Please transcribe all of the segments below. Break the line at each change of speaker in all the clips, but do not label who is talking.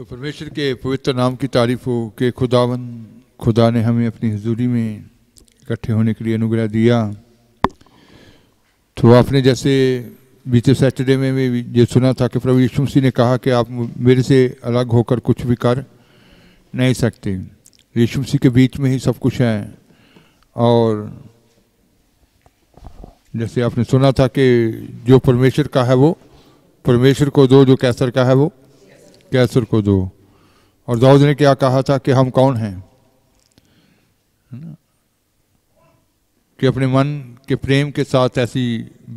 तो परमेश्वर के पवित्र नाम की तारीफ हो कि खुदावन खुदा ने हमें अपनी हजूरी में इकट्ठे होने के लिए अनुग्रह दिया तो आपने जैसे बीते सैटरडे में भी ये सुना था कि प्रभु यीशु मसीह ने कहा कि आप मेरे से अलग होकर कुछ भी कर नहीं सकते यीशु मसीह के बीच में ही सब कुछ है और जैसे आपने सुना था कि जो परमेश्वर का है वो परमेश्वर को दो जो कैसर का है वो कैसर को दो और दाऊद ने क्या कहा था कि हम कौन हैं कि अपने मन के प्रेम के साथ ऐसी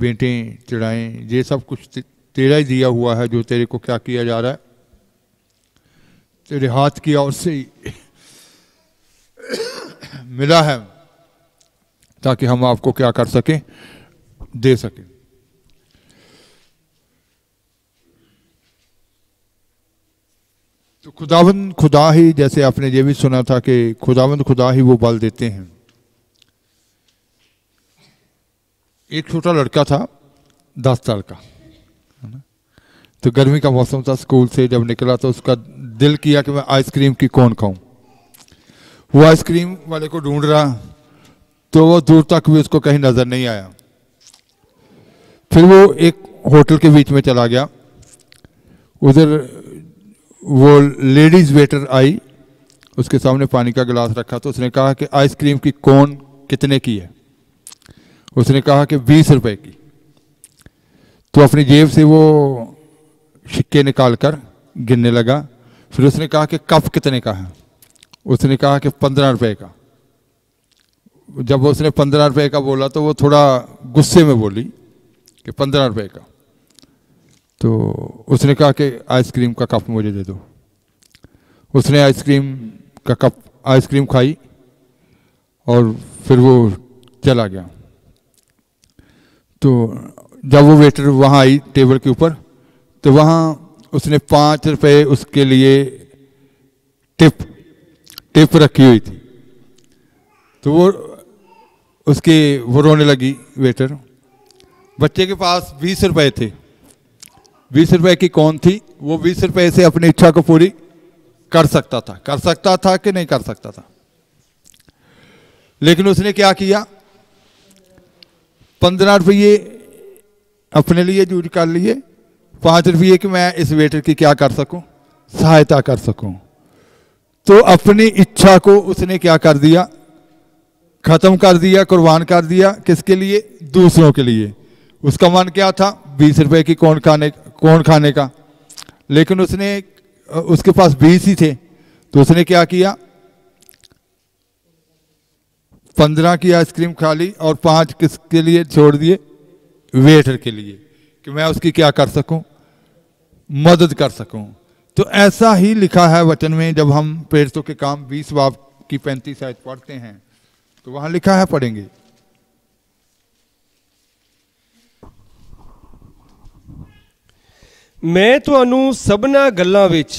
बेटें चढ़ाएं ये सब कुछ तेरा ही दिया हुआ है जो तेरे को क्या किया जा रहा है तेरे हाथ की ओर से मिला है ताकि हम आपको क्या कर सकें दे सकें तो खुदावन खुदा ही जैसे आपने ये भी सुना था कि खुदावन खुदा ही वो बल देते हैं एक छोटा लड़का था दस साल का है ना तो गर्मी का मौसम था स्कूल से जब निकला तो उसका दिल किया कि मैं आइसक्रीम की कौन खाऊं वो आइसक्रीम वाले को ढूंढ रहा तो वो दूर तक भी उसको कहीं नज़र नहीं आया फिर वो एक होटल के बीच में चला गया उधर वो लेडीज़ वेटर आई उसके सामने पानी का गिलास रखा तो उसने कहा कि आइसक्रीम की कौन कितने की है उसने कहा कि बीस रुपए की तो अपनी जेब से वो सिक्के निकाल कर गिनने लगा फिर उसने कहा कि कप कितने का है उसने कहा कि पंद्रह रुपए का जब उसने पंद्रह रुपए का बोला तो वो थोड़ा गुस्से में बोली कि पंद्रह रुपए का तो उसने कहा कि आइसक्रीम का कप मुझे दे दो उसने आइसक्रीम का कप आइसक्रीम खाई और फिर वो चला गया तो जब वो वेटर वहाँ आई टेबल के ऊपर तो वहाँ उसने पाँच रुपये उसके लिए टिप टिप रखी हुई थी तो वो उसके वो रोने लगी वेटर बच्चे के पास बीस रुपए थे बीस रुपए की कौन थी वो बीस रुपए से अपनी इच्छा को पूरी कर सकता था कर सकता था कि नहीं कर सकता था लेकिन उसने क्या किया पंद्रह रुपये अपने लिए जूझ कर लिए पांच रुपये कि मैं इस वेटर की क्या कर सकूं सहायता कर सकूं तो अपनी इच्छा को उसने क्या कर दिया खत्म कर दिया कुर्बान कर दिया किसके लिए दूसरों के लिए उसका मन क्या था बीस रुपए की कौन खाने कौन खाने का लेकिन उसने उसके पास बीस ही थे तो उसने क्या किया पंद्रह की आइसक्रीम खा ली और पांच किसके लिए छोड़ दिए वेटर के लिए कि मैं उसकी क्या कर सकूं मदद कर सकूं तो ऐसा ही लिखा है वचन में जब हम पेड़ों के काम बीस बाप की पैंतीस आयत पढ़ते हैं तो वहां लिखा है पढ़ेंगे
ਮੈਂ ਤੁਹਾਨੂੰ ਸਭਨਾ ਗੱਲਾਂ ਵਿੱਚ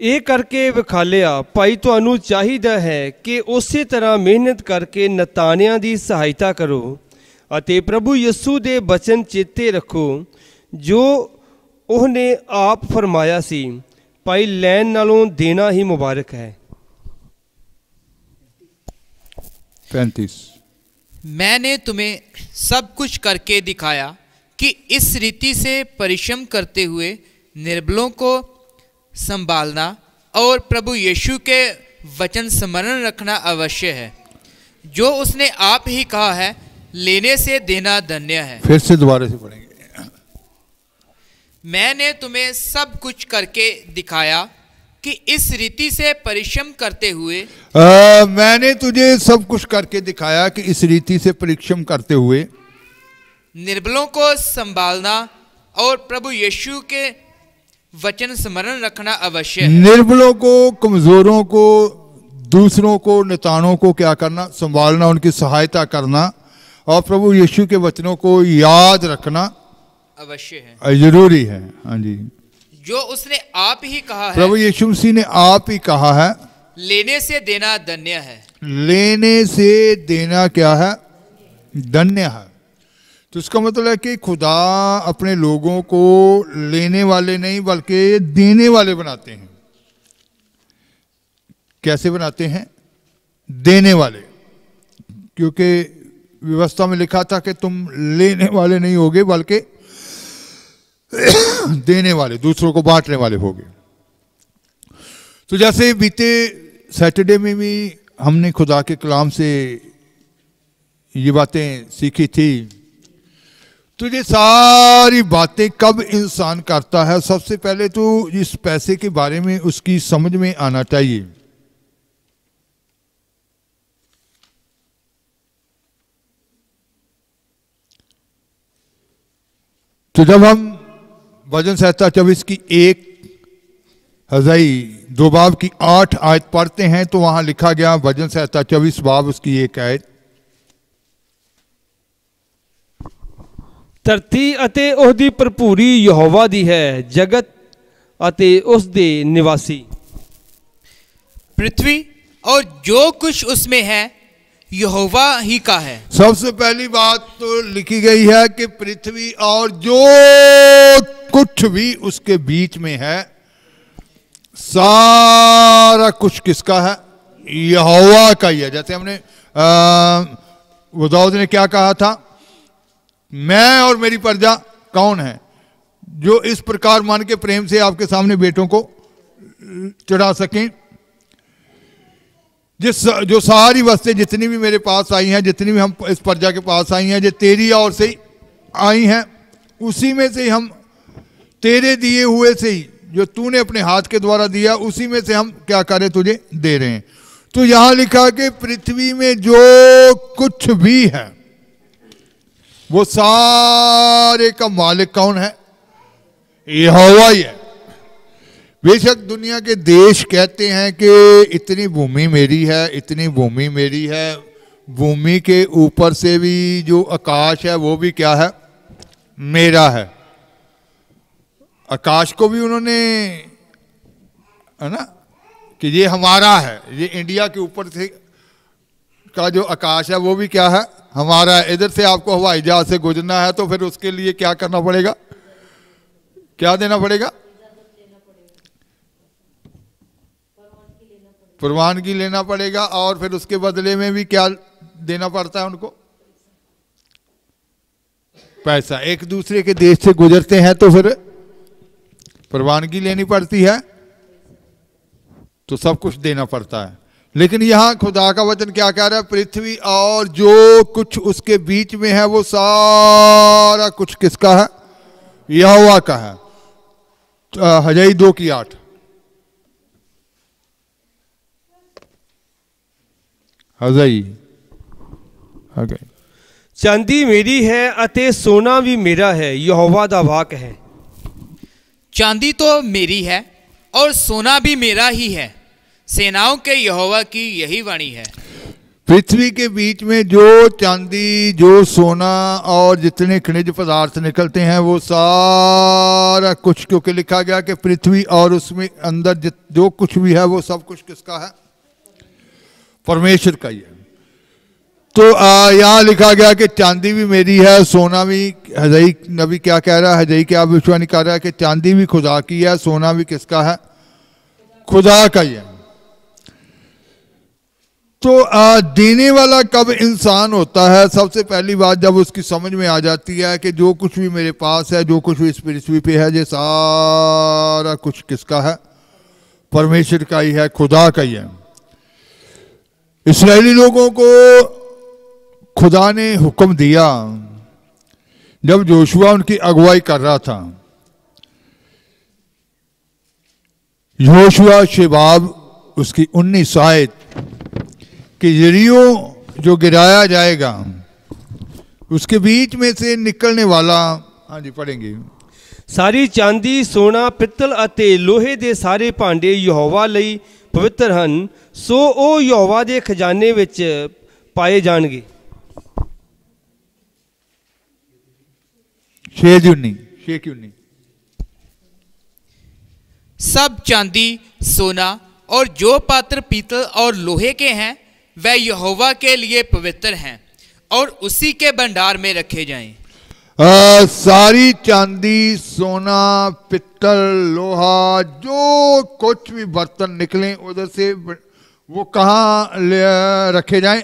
ਇਹ ਕਰਕੇ ਵਿਖਾਲਿਆ ਭਾਈ ਤੁਹਾਨੂੰ ਚਾਹੀਦਾ ਹੈ ਕਿ ਉਸੇ ਤਰ੍ਹਾਂ ਮਿਹਨਤ ਕਰਕੇ ਨਤਾਨਿਆਂ ਦੀ ਸਹਾਇਤਾ ਕਰੋ ਅਤੇ ਪ੍ਰਭੂ ਯਿਸੂ ਦੇ ਬਚਨ ਚੇਤੇ ਰੱਖੋ ਜੋ ਉਹਨੇ ਆਪ ਫਰਮਾਇਆ ਸੀ ਭਾਈ ਲੈਣ ਨਾਲੋਂ ਦੇਣਾ ਹੀ ਮੁਬਾਰਕ ਹੈ
35
मैंने ਤੁਮੇ ਸਭ ਕੁਝ ਕਰਕੇ ਦਿਖਾਇਆ कि इस रीति से परिश्रम करते हुए निर्बलों को संभालना और प्रभु यीशु के वचन स्मरण रखना अवश्य है जो उसने आप ही कहा है लेने से देना धन्य है
फिर से दोबारा से पढ़ेंगे
मैंने तुम्हें सब कुछ करके दिखाया कि इस रीति से परिश्रम करते हुए
आ, मैंने तुझे सब कुछ करके दिखाया कि इस रीति से परिश्रम करते हुए
निर्बलों को संभालना और प्रभु यीशु के वचन स्मरण रखना अवश्य
है निर्बलों को कमजोरों को दूसरों को नेताणों को क्या करना संभालना उनकी सहायता करना और प्रभु यीशु के वचनों को याद रखना अवश्य है जरूरी है हाँ जी
जो उसने आप ही
कहा है प्रभु यीशु मसीह ने आप ही कहा है
लेने से देना धन्य है
लेने से देना क्या है धन्य है तो इसका मतलब है कि खुदा अपने लोगों को लेने वाले नहीं बल्कि देने वाले बनाते हैं कैसे बनाते हैं देने वाले क्योंकि व्यवस्था में लिखा था कि तुम लेने वाले नहीं होगे बल्कि देने वाले दूसरों को बांटने वाले होगे तो जैसे बीते सैटरडे में भी हमने खुदा के कलाम से ये बातें सीखी थी तो ये सारी बातें कब इंसान करता है सबसे पहले तो इस पैसे के बारे में उसकी समझ में आना चाहिए तो जब हम वजन सहता चौबीस की एक हजई दो बाब की आठ आयत पढ़ते हैं तो वहां लिखा गया वजन सहता चौबीस बाब उसकी एक आयत
धरती उसकी भरपूरी यहोवा ਭਰਪੂਰੀ है जगत अते ਜਗਤ ਅਤੇ
पृथ्वी और जो कुछ उसमें है यहोवा ही का है
सबसे पहली बात तो लिखी गई है कि पृथ्वी और जो कुछ भी उसके बीच में है सारा कुछ किसका है यहोवा का ही है जैसे हमने वदाउद ने क्या कहा था मैं और मेरी प्रजा कौन है जो इस प्रकार मान के प्रेम से आपके सामने बेटों को चढ़ा सकें जिस जो सारी वस्तें जितनी भी मेरे पास आई हैं जितनी भी हम इस प्रजा के पास आई हैं जो तेरी और से ही आई हैं उसी में से हम तेरे दिए हुए से ही जो तूने अपने हाथ के द्वारा दिया उसी में से हम क्या करें तुझे दे रहे हैं तो यहां लिखा कि पृथ्वी में जो कुछ भी है वो सारे का मालिक कौन है यहोवा ही है बेशक दुनिया के देश कहते हैं कि इतनी भूमि मेरी है इतनी भूमि मेरी है भूमि के ऊपर से भी जो आकाश है वो भी क्या है मेरा है आकाश को भी उन्होंने है ना कि ये हमारा है ये इंडिया के ऊपर से का जो आकाश है वो भी क्या है हमारा इधर से आपको हवाई जहाज से गुजरना है तो फिर उसके लिए क्या करना पड़ेगा क्या देना पड़ेगा प्रवानगी लेना पड़ेगा और फिर उसके बदले में भी क्या देना पड़ता है उनको पैसा एक दूसरे के देश से गुजरते हैं तो फिर प्रवानगी लेनी पड़ती है तो सब कुछ देना पड़ता है लेकिन यहाँ खुदा का वचन क्या कह रहा है पृथ्वी और जो कुछ उसके बीच में है वो सारा कुछ किसका है यहोवा का है हजई दो की आठ
हजई okay. चांदी मेरी है अते सोना भी मेरा है यहोवा का वाक है
चांदी तो मेरी है और सोना भी मेरा ही है सेनाओं के यहोवा की यही वाणी है
पृथ्वी के बीच में जो चांदी जो सोना और जितने खनिज पदार्थ निकलते हैं वो सारा कुछ क्योंकि लिखा गया कि पृथ्वी और उसमें अंदर जो कुछ भी है वो सब कुछ किसका है परमेश्वर का ही है तो यहाँ लिखा गया कि चांदी भी मेरी है सोना भी हजई नबी क्या कह रहा है हजई क्या विश्वास कह रहा है कि चांदी भी खुदा की है सोना भी किसका है खुदा का ही है तो आ, देने वाला कब इंसान होता है सबसे पहली बात जब उसकी समझ में आ जाती है कि जो कुछ भी मेरे पास है जो कुछ भी इस पृथ्वी पे है ये सारा कुछ किसका है परमेश्वर का ही है खुदा का ही है इसराइली लोगों को खुदा ने हुक्म दिया जब जोशुआ उनकी अगुवाई कर रहा था जोशुआ शेबाब उसकी उन्नीस आयत कि जरियो जो गिराया जाएगा उसके बीच में से निकलने वाला हाँ जी पढ़ेंगे सारी चांदी सोना पित्तल अते लोहे
दे सारे भांडे यहोवा ले पवित्र हैं सो ओ यहोवा दे खजाने विच पाए जाएंगे
सब चांदी सोना और जो पात्र पीतल और लोहे के हैं वह यहोवा के लिए पवित्र हैं और उसी के भंडार में रखे जाएं
आ, सारी चांदी सोना पित्तल लोहा जो कुछ भी बर्तन निकले उधर से वो कहा रखे जाएं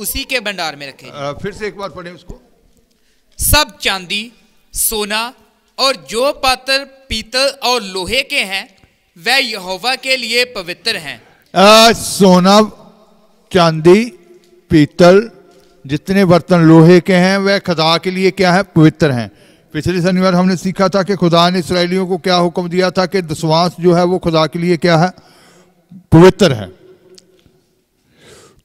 उसी के भंडार में रखे आ, फिर से एक बार पढ़ें उसको सब चांदी सोना और जो पात्र पीतल और लोहे के हैं वह यहोवा के लिए पवित्र हैं
सोना चांदी पीतल जितने बर्तन लोहे के हैं वह खुदा के लिए क्या है पवित्र हैं पिछले शनिवार हमने सीखा था कि खुदा ने इसराइलियों को क्या हुक्म दिया था कि दसवास जो है वो खुदा के लिए क्या है पवित्र है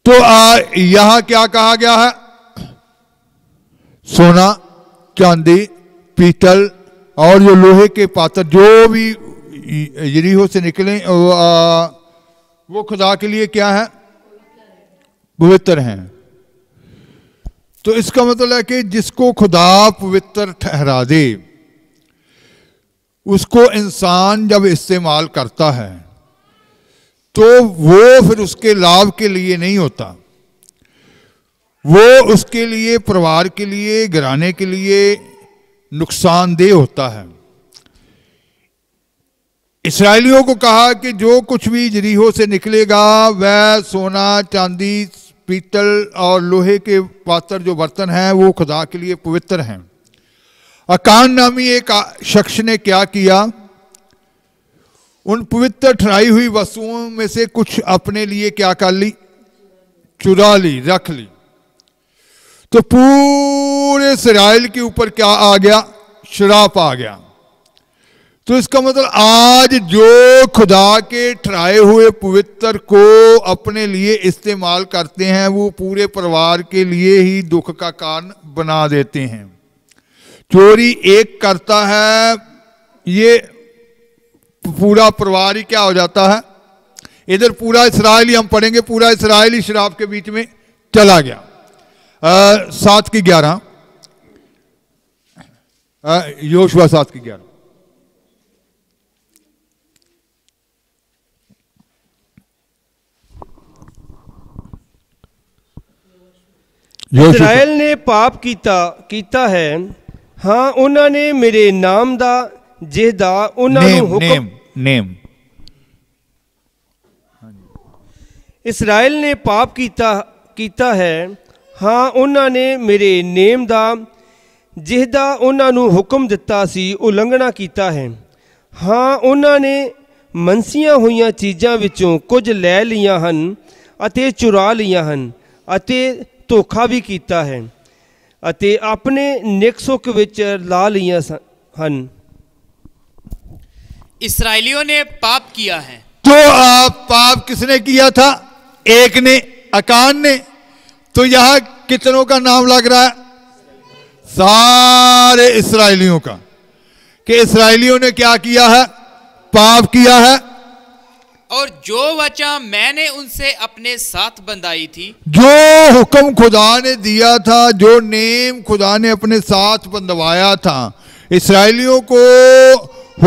तो आ, यहां क्या कहा गया है सोना चांदी पीतल और जो लोहे के पात्र जो भी यरीहो से निकले आ, वो खुदा के लिए क्या है पवित्र हैं तो इसका मतलब है कि जिसको खुदा पवित्र ठहरा दे उसको इंसान जब इस्तेमाल करता है तो वो फिर उसके लाभ के लिए नहीं होता वो उसके लिए परिवार के लिए घराने के लिए नुकसानदेह होता है इसराइलियों को कहा कि जो कुछ भी जरीहो से निकलेगा वह सोना चांदी पीतल और लोहे के पात्र जो बर्तन हैं वो खुदा के लिए पवित्र हैं अकान नामी एक शख्स ने क्या किया उन पवित्र ठहराई हुई वस्तुओं में से कुछ अपने लिए क्या कर ली चुरा ली रख ली तो पूरे इसराइल के ऊपर क्या आ गया शराप आ गया तो इसका मतलब आज जो खुदा के ठहराए हुए पवित्र को अपने लिए इस्तेमाल करते हैं वो पूरे परिवार के लिए ही दुख का कारण बना देते हैं चोरी एक करता है ये पूरा परिवार ही क्या हो जाता है इधर पूरा इसराइल हम पढ़ेंगे पूरा इसराइल ही शराब के बीच में चला गया सात की ग्यारह योशुआ सात की ग्यारह
ਇਸਰਾਇਲ ਨੇ ਪਾਪ ਕੀਤਾ ਕੀਤਾ ਹੈ ਹਾਂ ਉਹਨਾਂ ਨੇ ਮੇਰੇ ਨਾਮ ਦਾ ਜਿਹਦਾ ਉਹਨਾਂ ਨੂੰ ਹੁਕਮ ਨੇਮ ਨੇਮ ਇਸਰਾਇਲ ਨੇ ਪਾਪ ਕੀਤਾ ਕੀਤਾ ਹੈ ਹਾਂ ਉਹਨਾਂ ਨੇ ਮੇਰੇ ਨੇਮ ਦਾ ਜਿਹਦਾ ਉਹਨਾਂ ਨੂੰ ਹੁਕਮ ਦਿੱਤਾ ਸੀ ਉਲੰਘਣਾ ਕੀਤਾ ਹੈ ਹਾਂ ਉਹਨਾਂ ਨੇ ਮਨਸੀਆਂ ਹੋਈਆਂ ਚੀਜ਼ਾਂ ਵਿੱਚੋਂ ਕੁਝ ਲੈ ਲਈਆਂ ਹਨ ਅਤੇ ਚੁਰਾ ਲਈਆਂ ਹਨ ਅਤੇ धोखा भी किया है अपने ਆਪਣੇ सुख ਸੁੱਖ ਵਿੱਚ ਲਾ ਲਈਆਂ
इसराइलियों ने पाप किया है
तो आप पाप किसने किया था एक ने अकान ने तो यहां कितनों का नाम लग रहा है सारे इसराइलियों का कि इसराइलियों ने क्या किया है पाप किया है
और जो वचा मैंने उनसे अपने साथ बंधाई थी
जो हुक्म खुदा ने दिया था जो नेम खुदा ने अपने साथ बंधवाया था इसराइलियों को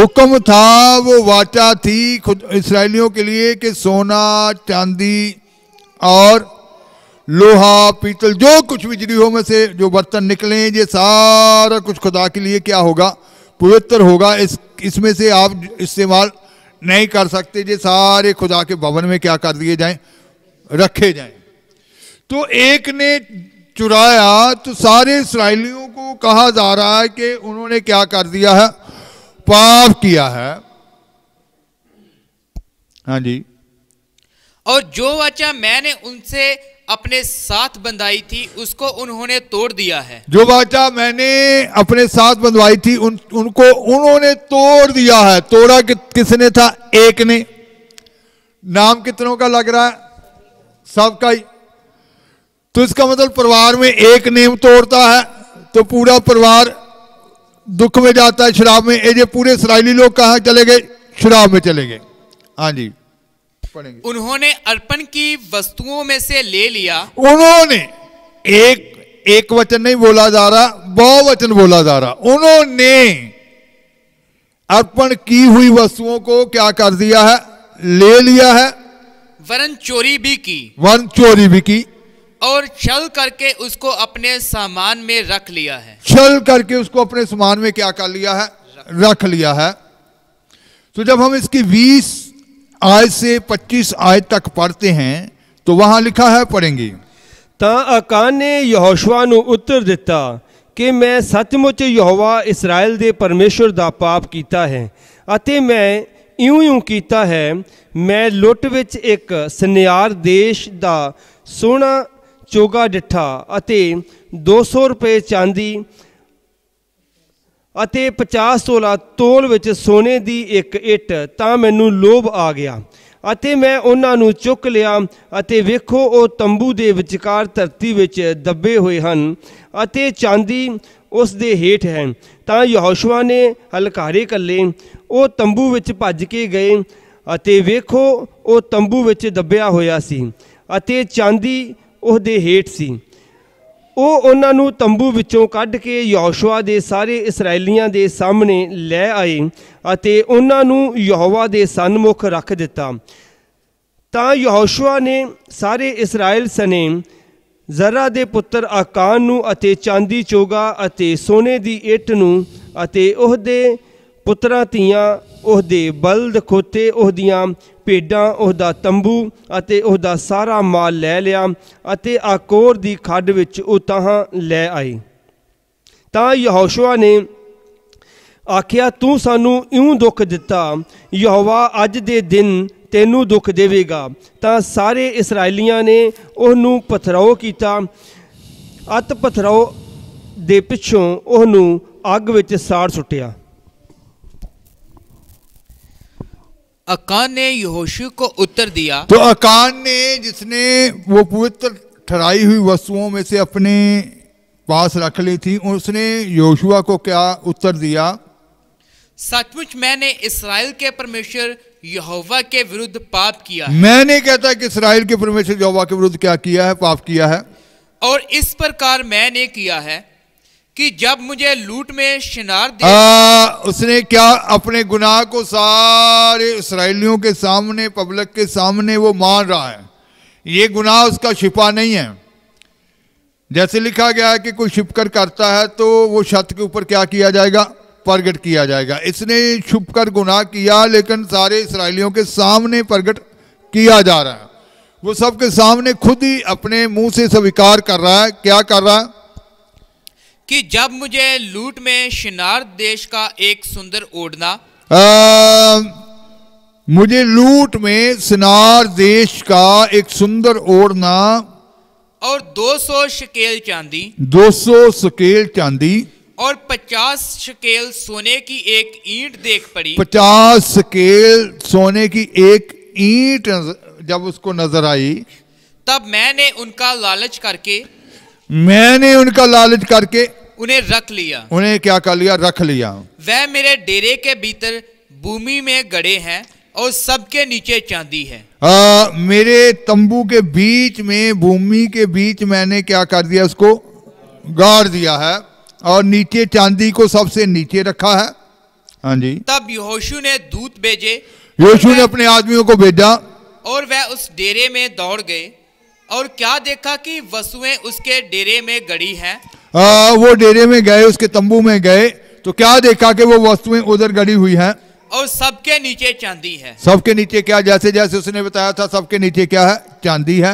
हुक्म था वो वाचा थी इसराइलियों के लिए कि सोना चांदी और लोहा पीतल जो कुछ बिजली हो में से जो बर्तन निकले ये सारा कुछ खुदा के लिए क्या होगा पवित्र होगा इस इसमें से आप इस्तेमाल नहीं कर सकते ये सारे खुदा के भवन में क्या कर दिए जाएं रखे जाएं तो एक ने चुराया तो सारे इसराइलियों को कहा जा रहा है कि उन्होंने क्या कर दिया है पाप किया है हाँ जी और
जो वचन मैंने उनसे अपने साथ बंधाई थी उसको उन्होंने तोड़ दिया
है जो वाचा मैंने अपने साथ बंधवाई थी उन, उनको उन्होंने तोड़ दिया है तोड़ा कि, किसने था एक ने नाम कितनों का लग रहा है सबका ही तो इसका मतलब परिवार में एक नेम तोड़ता है तो पूरा परिवार दुख में जाता है शराब में ये पूरे इसराइली लोग कहा चले गए शराब में चले गए हाँ जी
पढ़ेंगे उन्होंने अर्पण की वस्तुओं में से ले लिया
उन्होंने एक एक वचन नहीं बोला जा रहा बहुवचन बोला जा रहा उन्होंने अर्पण की हुई वस्तुओं को क्या कर दिया है ले लिया है वरन
चोरी भी की
वरन चोरी भी की
और छल करके उसको अपने सामान में रख लिया है
छल करके उसको अपने सामान में क्या कर लिया है रख लिया है तो जब हम इसकी बीस आज से 25 आयत तक पढ़ते हैं तो वहां लिखा है ਪੜेंगे ਤਾਂ ਆਕਾਨ ਨੇ ਯਹੋਸ਼ੂਆ ਨੂੰ ਉੱਤਰ
ਦਿੱਤਾ ਕਿ ਮੈਂ ਸੱਚਮੁੱਚ ਯਹੋਵਾ ਇਸਰਾਇਲ ਦੇ ਪਰਮੇਸ਼ਰ ਦਾ ਪਾਪ ਕੀਤਾ ਹੈ ਅਤੇ ਮੈਂ ਇਉਂ ਇਉਂ ਕੀਤਾ ਹੈ ਮੈਂ ਲੁੱਟ ਵਿੱਚ ਇੱਕ ਸਨਿਆਰ ਦੇਸ਼ ਦਾ ਸੋਹਣਾ ਚੋਗਾ ਡਿੱਠਾ ਅਤੇ 200 ਰੁਪਏ ਚਾਂਦੀ ਅਤੇ 50 ਤੋਲਾ ਤੋਲ ਵਿੱਚ ਸੋਨੇ ਦੀ ਇੱਕ ਇੱਟ ਤਾਂ ਮੈਨੂੰ ਲੋਭ ਆ ਗਿਆ ਅਤੇ ਮੈਂ ਉਹਨਾਂ ਨੂੰ ਚੁੱਕ ਲਿਆ ਅਤੇ ਵੇਖੋ ਉਹ ਤੰਬੂ ਦੇ ਵਿਚਕਾਰ ਧਰਤੀ ਵਿੱਚ ਦੱਬੇ ਹੋਏ ਹਨ ਅਤੇ ਚਾਂਦੀ ਉਸ ਦੇ ਹੇਠ ਹੈ ਤਾਂ ਯਹੋਸ਼ੂਆ ਨੇ ਹਲਕਾਰੇ ਕੱਲੇ ਉਹ ਤੰਬੂ ਵਿੱਚ ਭੱਜ ਕੇ ਗਏ ਅਤੇ ਵੇਖੋ ਉਹ ਤੰਬੂ ਵਿੱਚ ਦੱਬਿਆ ਹੋਇਆ ਸੀ ਅਤੇ ਚਾਂਦੀ ਉਹਦੇ ਦੇ ਹੇਠ ਸੀ ਉਹ ਉਹਨਾਂ ਨੂੰ ਤੰਬੂ ਵਿੱਚੋਂ ਕੱਢ ਕੇ ਯੋਸ਼ੂਆ ਦੇ ਸਾਰੇ ਇਸرائیਲੀਆਂ ਦੇ ਸਾਹਮਣੇ ਲੈ ਆਏ ਅਤੇ ਉਹਨਾਂ ਨੂੰ ਯਹੋਵਾ ਦੇ ਸਨਮੁਖ ਰੱਖ ਦਿੱਤਾ ਤਾਂ ਯੋਸ਼ੂਆ ਨੇ ਸਾਰੇ ਇਸرائیਲ ਸਨੇ ਜ਼ਰਾ ਦੇ ਪੁੱਤਰ ਆਕਾਨ ਨੂੰ ਅਤੇ ਚਾਂਦੀ ਚੋਗਾ ਅਤੇ ਸੋਨੇ ਦੀ ਇੱਟ ਨੂੰ ਅਤੇ ਉਹਦੇ ਪੁੱਤਰਾਂ ਧੀਆਂ ਉਹਦੇ ਬਲਦ ਖੋਤੇ ਉਹਦੀਆਂ ਭੇਡਾਂ ਉਹਦਾ ਤੰਬੂ ਅਤੇ ਉਹਦਾ ਸਾਰਾ ਮਾਲ ਲੈ ਲਿਆ ਅਤੇ ਆਕੋਰ ਦੀ ਖੱਡ ਵਿੱਚ ਉਹ ਤਾਂ ਲੈ ਆਈ ਤਾਂ ਯਹੋਸ਼ੂਆ ਨੇ ਆਖਿਆ ਤੂੰ ਸਾਨੂੰ ਇਉਂ ਦੁੱਖ ਦਿੱਤਾ ਯਹੋਵਾ ਅੱਜ ਦੇ ਦਿਨ ਤੈਨੂੰ ਦੁੱਖ ਦੇਵੇਗਾ ਤਾਂ ਸਾਰੇ ਇਸرائیਲੀਆਂ ਨੇ ਉਹਨੂੰ ਪਥਰਾਓ ਕੀਤਾ ਅਤ ਪਥਰਾਓ ਦੇ ਪਿੱਛੋਂ ਉਹਨੂੰ ਅੱਗ ਵਿੱਚ ਸਾੜ ਸੁੱਟਿਆ
अकान ने यहोशु को उत्तर दिया तो अकान
ने जिसने वो पवित्र ठहराई हुई वस्तुओं में से अपने पास रख ली थी उसने योशुआ को क्या उत्तर दिया
सचमुच मैंने इसराइल के परमेश्वर यहोवा के विरुद्ध पाप किया है। मैं नहीं
कहता कि इसराइल के परमेश्वर यहोवा के विरुद्ध क्या किया है पाप किया है
और इस प्रकार मैंने किया है कि जब मुझे लूट में शिनार दिया
आ, उसने क्या अपने गुनाह को सारे इसराइलियों के सामने पब्लिक के सामने वो मान रहा है ये गुनाह उसका छिपा नहीं है जैसे लिखा गया है कि कोई छिपकर करता है तो वो छत के ऊपर क्या किया जाएगा प्रगट किया जाएगा इसने छुपकर गुनाह किया लेकिन सारे इसराइलियों के सामने प्रगट किया जा रहा है वो सबके सामने खुद ही अपने मुंह से स्वीकार कर रहा है क्या कर रहा है
कि जब मुझे लूट में शिनार देश का एक सुंदर ओढ़ना
मुझे लूट में सिनार देश का एक सुंदर ओढ़ना
और 200 शकेल चांदी
200 शकेल चांदी
और 50 शकेल सोने की एक ईंट देख पड़ी
50 शकेल सोने की एक ईंट जब उसको नजर आई
तब मैंने उनका लालच करके
मैंने उनका लालच करके
उन्हें रख लिया
उन्हें क्या कर लिया रख लिया
वह मेरे डेरे के भीतर भूमि में गड़े हैं और सबके नीचे चांदी है
आ, मेरे तंबू के बीच में भूमि के बीच मैंने क्या कर दिया उसको गाड़ दिया है और नीचे चांदी को सबसे नीचे रखा है हाँ जी तब योशु
ने दूत भेजे
योशु ने अपने आदमियों को भेजा
और वह उस डेरे में दौड़ गए और क्या देखा कि वसुएं उसके डेरे में गड़ी हैं
आ, वो डेरे में गए उसके तंबू में गए तो क्या देखा कि वो वस्तुएं उधर गड़ी हुई हैं
और सबके नीचे चांदी है
सबके नीचे क्या जैसे जैसे उसने बताया था सबके नीचे क्या है चांदी है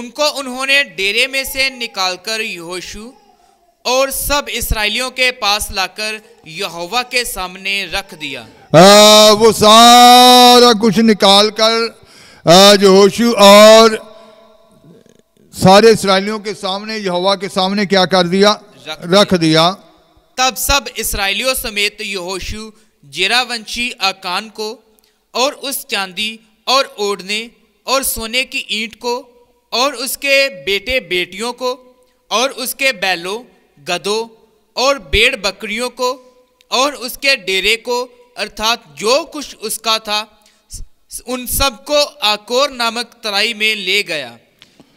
उनको उन्होंने डेरे में से निकालकर यहोशू और सब इसराइलियों के पास लाकर यहोवा के सामने रख दिया
आ, वो सारा कुछ निकाल कर यहोशू और सारे इसराइलियों के सामने यहोवा के सामने क्या कर दिया रख, दिया
तब सब इसराइलियों समेत यहोशु जेरावंशी अकान को और उस चांदी और ओढ़ने और सोने की ईंट को और उसके बेटे बेटियों को और उसके बैलों गधों और बेड़ बकरियों को और उसके डेरे को अर्थात जो कुछ उसका था उन सबको आकोर नामक तराई में ले गया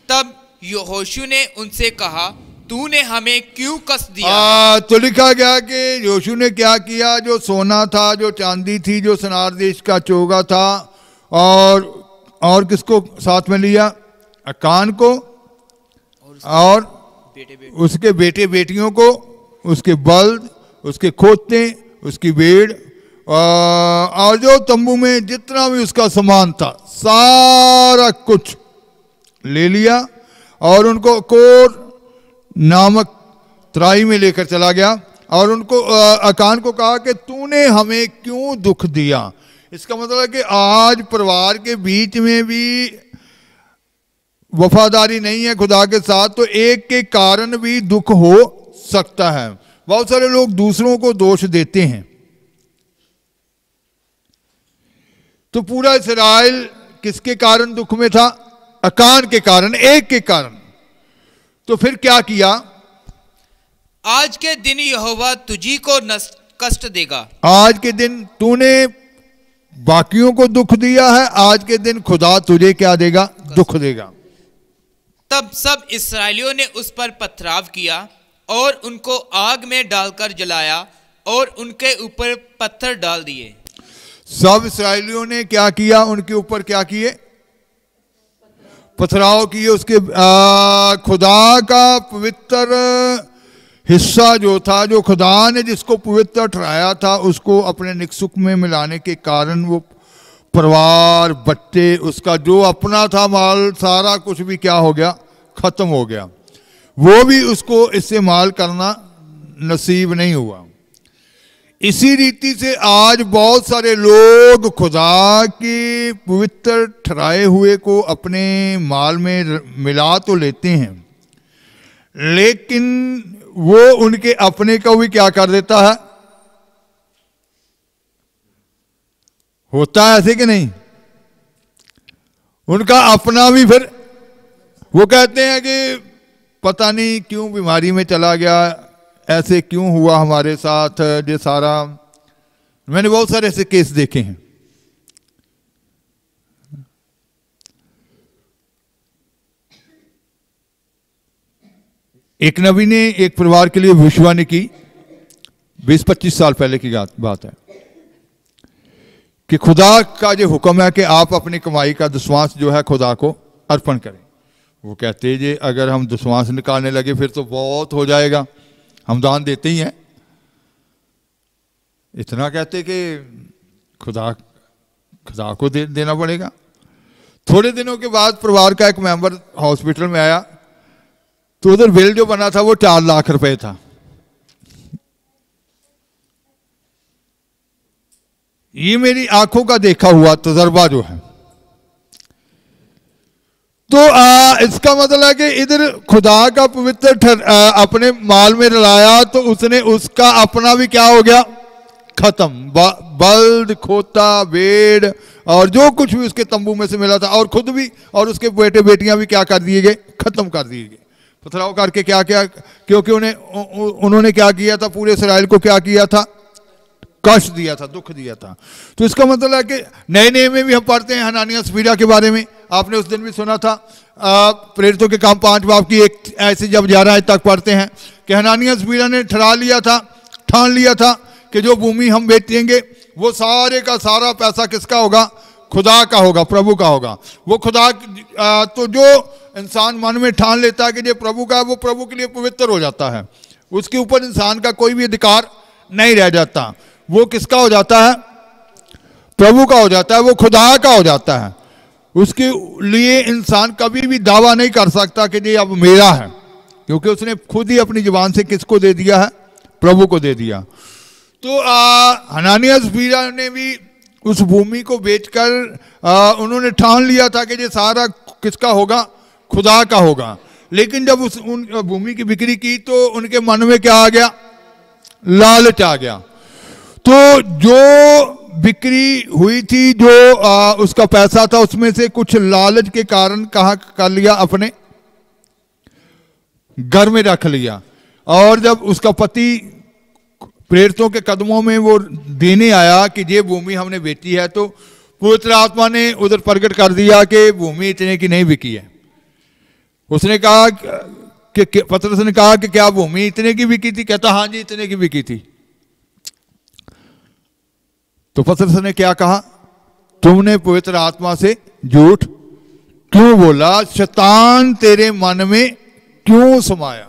तब यहोशू ने उनसे कहा तूने हमें क्यों
कस दिया आ, तो लिखा गया कि योशु ने क्या किया जो सोना था जो चांदी थी जो सनार देश का चोगा था और और किसको साथ में लिया कान को और, और बेटे बेटे। उसके बेटे बेटियों को उसके बल्द उसके खोते उसकी बेड़ और जो तंबू में जितना भी उसका सामान था सारा कुछ ले लिया और उनको कोर नामक त्राई में लेकर चला गया और उनको अकान को कहा कि तूने हमें क्यों दुख दिया इसका मतलब है कि आज परिवार के बीच में भी वफादारी नहीं है खुदा के साथ तो एक के कारण भी दुख हो सकता है बहुत सारे लोग दूसरों को दोष देते हैं तो पूरा इसराइल किसके कारण दुख में था अकान के कारण एक के कारण तो फिर क्या किया
आज के दिन यहोवा तुझी को कष्ट देगा
आज के दिन तूने बाकियों को दुख दिया है आज के दिन खुदा तुझे क्या देगा दुख देगा
तब सब इसराइलियों ने उस पर पथराव किया और उनको आग में डालकर जलाया और उनके ऊपर पत्थर डाल दिए
सब इसराइलियों ने क्या किया उनके ऊपर क्या किए पथराव किए उसके आ, खुदा का पवित्र हिस्सा जो था जो खुदा ने जिसको पवित्र ठहराया था उसको अपने निकसुक में मिलाने के कारण वो परिवार बच्चे उसका जो अपना था माल सारा कुछ भी क्या हो गया ख़त्म हो गया वो भी उसको इस्तेमाल करना नसीब नहीं हुआ इसी रीति से आज बहुत सारे लोग खुदा के पवित्र ठहराए हुए को अपने माल में मिला तो लेते हैं लेकिन वो उनके अपने को भी क्या कर देता है होता है ऐसे कि नहीं उनका अपना भी फिर वो कहते हैं कि पता नहीं क्यों बीमारी में चला गया ऐसे क्यों हुआ हमारे साथ ये सारा मैंने बहुत सारे ऐसे केस देखे हैं एक नबी ने एक परिवार के लिए भविष्यवाणी की 20-25 साल पहले की बात है कि खुदा का जो हुक्म है कि आप अपनी कमाई का दुश्वास जो है खुदा को अर्पण करें वो कहते जी अगर हम दुश्वास निकालने लगे फिर तो बहुत हो जाएगा हम दान देते ही हैं इतना कहते कि खुदा खुदा को दे, देना पड़ेगा थोड़े दिनों के बाद परिवार का एक मेंबर हॉस्पिटल में आया तो उधर बिल जो बना था वो चार लाख रुपए था ये मेरी आंखों का देखा हुआ तजर्बा जो है तो आ, इसका मतलब है कि इधर खुदा का पवित्र अपने माल में रलाया तो उसने उसका अपना भी क्या हो गया खत्म बल्द खोता बेड़ और जो कुछ भी उसके तंबू में से मिला था और खुद भी और उसके बेटे बेटियां भी क्या कर दिए गए खत्म कर दिए गए पथराव करके क्या क्या क्योंकि उन्हें उन्होंने क्या किया था पूरे इसराइल को क्या किया था कष्ट दिया था दुख दिया था तो इसका मतलब है कि नए नए में भी हम पढ़ते हैं हनानिया सफीरा के बारे में आपने उस दिन भी सुना था प्रेरितों के काम पांच बाप की एक ऐसे जब ग्यारह तक पढ़ते हैं कि हनानियस ने ठहरा लिया था ठान लिया था कि जो भूमि हम बेचेंगे वो सारे का सारा पैसा किसका होगा खुदा का होगा प्रभु का होगा वो खुदा आ, तो जो इंसान मन में ठान लेता है कि ये प्रभु का है वो प्रभु के लिए पवित्र हो जाता है उसके ऊपर इंसान का कोई भी अधिकार नहीं रह जाता वो किसका हो जाता है प्रभु का हो जाता है वो खुदा का हो जाता है उसके लिए इंसान कभी भी दावा नहीं कर सकता कि ये अब मेरा है क्योंकि उसने खुद ही अपनी जबान से किसको दे दिया है प्रभु को दे दिया तो हनानिया जफीरा ने भी उस भूमि को बेचकर उन्होंने ठान लिया था कि ये सारा किसका होगा खुदा का होगा लेकिन जब उस उन भूमि की बिक्री की तो उनके मन में क्या आ गया लालच आ गया तो जो बिक्री हुई थी जो आ, उसका पैसा था उसमें से कुछ लालच के कारण कहा कर लिया अपने घर में रख लिया और जब उसका पति प्रेरितों के कदमों में वो देने आया कि ये भूमि हमने बेची है तो पवित्र आत्मा ने उधर प्रकट कर दिया कि भूमि इतने की नहीं बिकी है उसने कहा कि, पत्र ने कहा कि क्या भूमि इतने की बिकी थी कहता हाँ जी इतने की बिकी थी तो पतरस ने क्या कहा तुमने पवित्र आत्मा से झूठ क्यों बोला शतान तेरे मन में क्यों समाया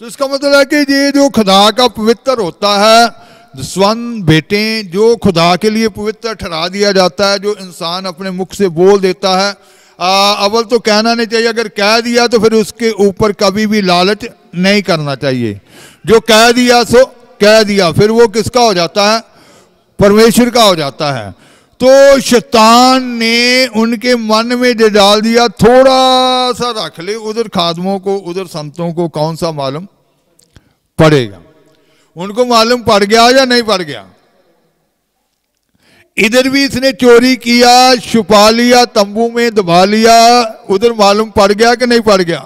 तो इसका मतलब है कि ये जो खुदा का पवित्र होता है स्वन बेटे जो खुदा के लिए पवित्र ठहरा दिया जाता है जो इंसान अपने मुख से बोल देता है अवल तो कहना नहीं चाहिए अगर कह दिया तो फिर उसके ऊपर कभी भी लालच नहीं करना चाहिए जो कह दिया सो कह दिया फिर वो किसका हो जाता है परमेश्वर का हो जाता है तो शैतान ने उनके मन में दे डाल दिया थोड़ा सा रख ले उधर खादमों को उधर संतों को कौन सा मालूम पड़ेगा उनको मालूम पड़ गया या नहीं पड़ गया इधर भी इसने चोरी किया छुपा लिया तंबू में दबा लिया उधर मालूम पड़ गया कि नहीं पड़ गया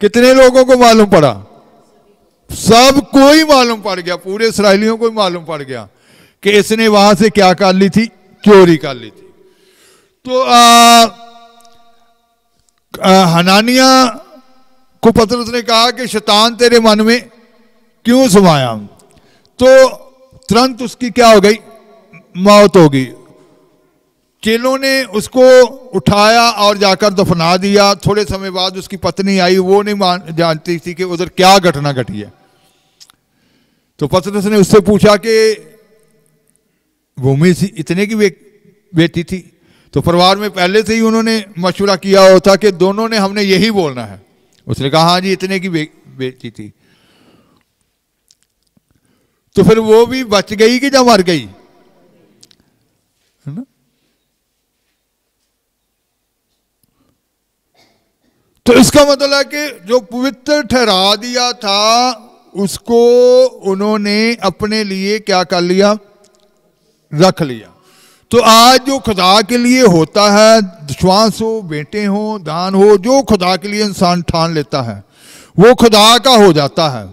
कितने लोगों को मालूम पड़ा सब कोई मालूम पड़ गया पूरे इसराइलियों को मालूम पड़ गया कि इसने वहां से क्या कर ली थी चोरी कर ली थी तो आ, आ, हनानिया को पतरस ने कहा कि शैतान तेरे मन में क्यों समाया तो तुरंत उसकी क्या हो गई मौत हो गई चेलों ने उसको उठाया और जाकर दफना दिया थोड़े समय बाद उसकी पत्नी आई वो नहीं मान जानती थी कि उधर क्या घटना घटी है तो पतरस ने उससे पूछा कि भूमि इतने की बेटी थी तो परिवार में पहले से ही उन्होंने मशवरा किया था कि दोनों ने हमने यही बोलना है उसने कहा हाँ जी इतने की बेटी थी तो फिर वो भी बच गई कि जब मर गई है ना तो इसका मतलब है कि जो पवित्र ठहरा दिया था उसको उन्होंने अपने लिए क्या कर लिया रख लिया तो आज जो खुदा के लिए होता है श्वास हो बेटे हो दान हो जो खुदा के लिए इंसान ठान लेता है वो खुदा का हो जाता है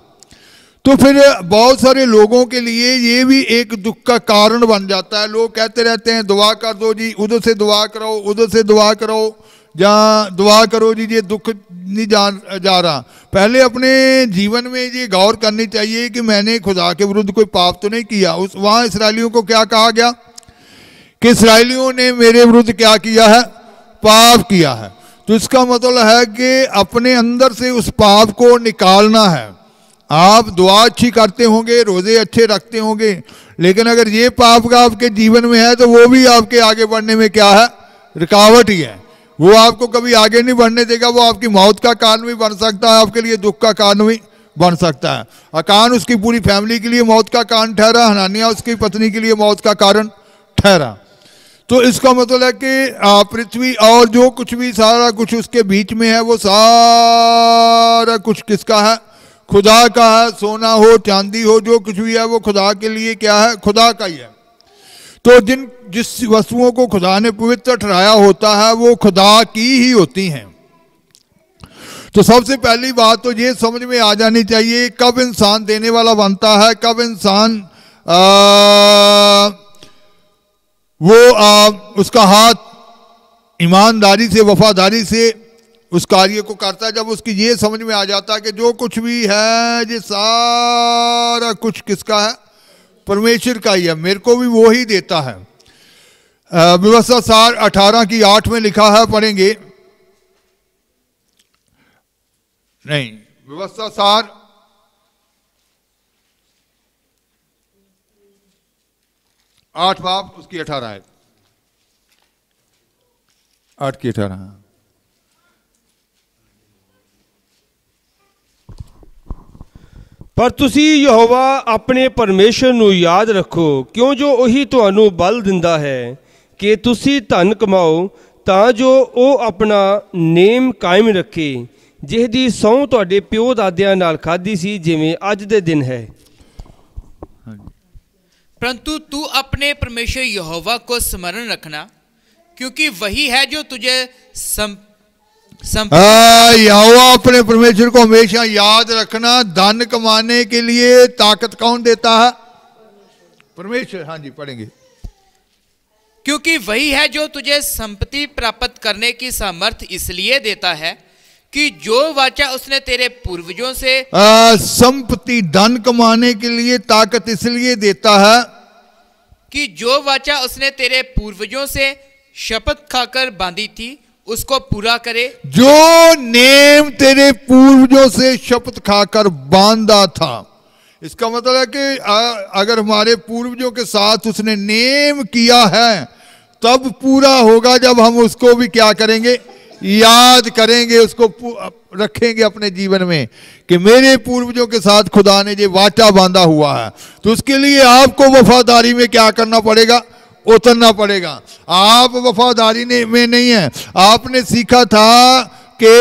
तो फिर बहुत सारे लोगों के लिए ये भी एक दुख का कारण बन जाता है लोग कहते रहते हैं दुआ कर दो जी उधर से दुआ कराओ उधर से दुआ कराओ ਜਾਂ दुआ करो जी ये दुख नहीं जा जा रहा पहले अपने जीवन में ये गौर करनी चाहिए कि मैंने खुदा के विरुद्ध कोई पाप तो नहीं किया उस वहाँ इसराइलियों को क्या कहा गया कि इसराइलियों ने मेरे विरुद्ध क्या किया है पाप किया है तो इसका मतलब है कि अपने अंदर से उस पाप को निकालना है आप दुआ अच्छी करते होंगे रोज़े अच्छे रखते होंगे लेकिन अगर ये पाप का आपके जीवन में है तो वो भी आपके आगे बढ़ने में क्या है रुकावट ही है वो आपको कभी आगे नहीं बढ़ने देगा वो आपकी मौत का कारण भी बन सकता है आपके लिए दुख का कारण भी बन सकता है अकान उसकी पूरी फैमिली के लिए मौत का कारण ठहरा हनानिया उसकी पत्नी के लिए मौत का कारण ठहरा तो इसका मतलब है कि पृथ्वी और जो कुछ भी सारा कुछ उसके बीच में है वो सारा कुछ किसका है खुदा का है सोना हो चांदी हो जो कुछ भी है वो खुदा के लिए क्या है खुदा का ही है तो जिन जिस वस्तुओं को खुदा ने पवित्र ठहराया होता है वो खुदा की ही होती हैं तो सबसे पहली बात तो ये समझ में आ जानी चाहिए कब इंसान देने वाला बनता है कब इंसान वो आ, उसका हाथ ईमानदारी से वफादारी से उस कार्य को करता है जब उसकी ये समझ में आ जाता है कि जो कुछ भी है ये सारा कुछ किसका है परमेश्वर का ही है मेरे को भी वो ही देता है व्यवस्था सार अठारह की आठ में लिखा है पढ़ेंगे नहीं व्यवस्था सार आठ बाप उसकी अठारह है आठ की अठारह हाँ।
ਪਰ ਤੁਸੀਂ ਯਹੋਵਾ ਆਪਣੇ ਪਰਮੇਸ਼ਰ ਨੂੰ ਯਾਦ ਰੱਖੋ ਕਿਉਂ ਜੋ ਉਹੀ ਤੁਹਾਨੂੰ ਬਲ ਦਿੰਦਾ ਹੈ ਕਿ ਤੁਸੀਂ ਧਨ ਕਮਾਓ ਤਾਂ ਜੋ ਉਹ ਆਪਣਾ ਨੇਮ ਕਾਇਮ ਰੱਖੇ ਜਿਹਦੀ ਸੌ ਤੁਹਾਡੇ ਪਿਓ ਦਾਦਿਆਂ ਨਾਲ ਖਾਦੀ ਸੀ ਜਿਵੇਂ ਅੱਜ ਦੇ ਦਿਨ ਹੈ
ਪਰੰਤੂ ਤੂੰ ਆਪਣੇ ਪਰਮੇਸ਼ਰ ਯਹੋਵਾ ਕੋ ਸਮਰਨ ਰੱਖਣਾ ਕਿਉਂਕਿ ਵਹੀ ਹੈ ਜੋ ਤੁਝੇ
यहोवा अपने परमेश्वर को हमेशा याद रखना धन कमाने के लिए ताकत कौन देता है परमेश्वर हाँ जी पढ़ेंगे
क्योंकि वही है जो तुझे संपत्ति प्राप्त करने की सामर्थ इसलिए देता है कि जो वाचा उसने तेरे पूर्वजों से
संपत्ति धन कमाने के लिए ताकत इसलिए देता है
कि जो वाचा उसने तेरे पूर्वजों से शपथ खाकर बांधी थी उसको पूरा
करे जो नेम तेरे पूर्वजों से शपथ खाकर बांधा था इसका मतलब है कि अगर हमारे पूर्वजों के साथ उसने नेम किया है तब पूरा होगा जब हम उसको भी क्या करेंगे याद करेंगे उसको रखेंगे अपने जीवन में कि मेरे पूर्वजों के साथ खुदा ने ये वाचा बांधा हुआ है तो उसके लिए आपको वफादारी में क्या करना पड़ेगा उतरना पड़ेगा आप वफादारी में नहीं है आपने सीखा था कि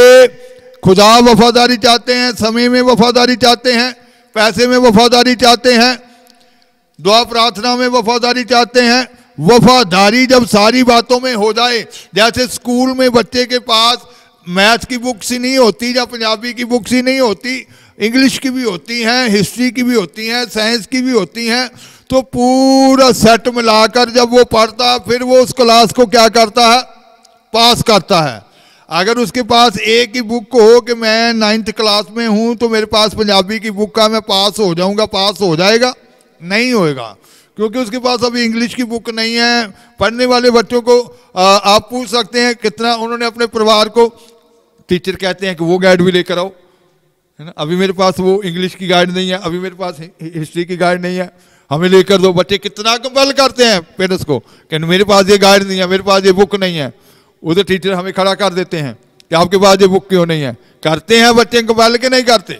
खुदा वफादारी चाहते हैं समय में वफादारी चाहते हैं पैसे में वफादारी चाहते हैं दुआ प्रार्थना में वफादारी चाहते हैं वफादारी जब सारी बातों में हो जाए जैसे स्कूल में बच्चे के पास मैथ की बुक्स ही नहीं होती या पंजाबी की बुक्स ही नहीं होती इंग्लिश की भी होती हैं हिस्ट्री की भी होती हैं साइंस की भी होती हैं तो पूरा सेट मिलाकर जब वो पढ़ता है फिर वो उस क्लास को क्या करता है पास करता है अगर उसके पास एक ही बुक हो कि मैं नाइन्थ क्लास में हूँ तो मेरे पास पंजाबी की बुक का मैं पास हो जाऊँगा पास हो जाएगा नहीं होएगा क्योंकि उसके पास अभी इंग्लिश की बुक नहीं है पढ़ने वाले बच्चों को आ, आप पूछ सकते हैं कितना उन्होंने अपने परिवार को टीचर कहते हैं कि वो गाइड भी लेकर आओ है ना अभी मेरे पास वो इंग्लिश की गाइड नहीं है अभी मेरे पास हिस्ट्री की गाइड नहीं है हमें लेकर दो बच्चे कितना कंपल करते हैं पेरेंट्स को कहने मेरे पास ये गाइड नहीं है मेरे पास ये बुक नहीं है उधर टीचर हमें खड़ा कर देते हैं कि आपके पास ये बुक क्यों नहीं है करते हैं बच्चे कंपल के नहीं करते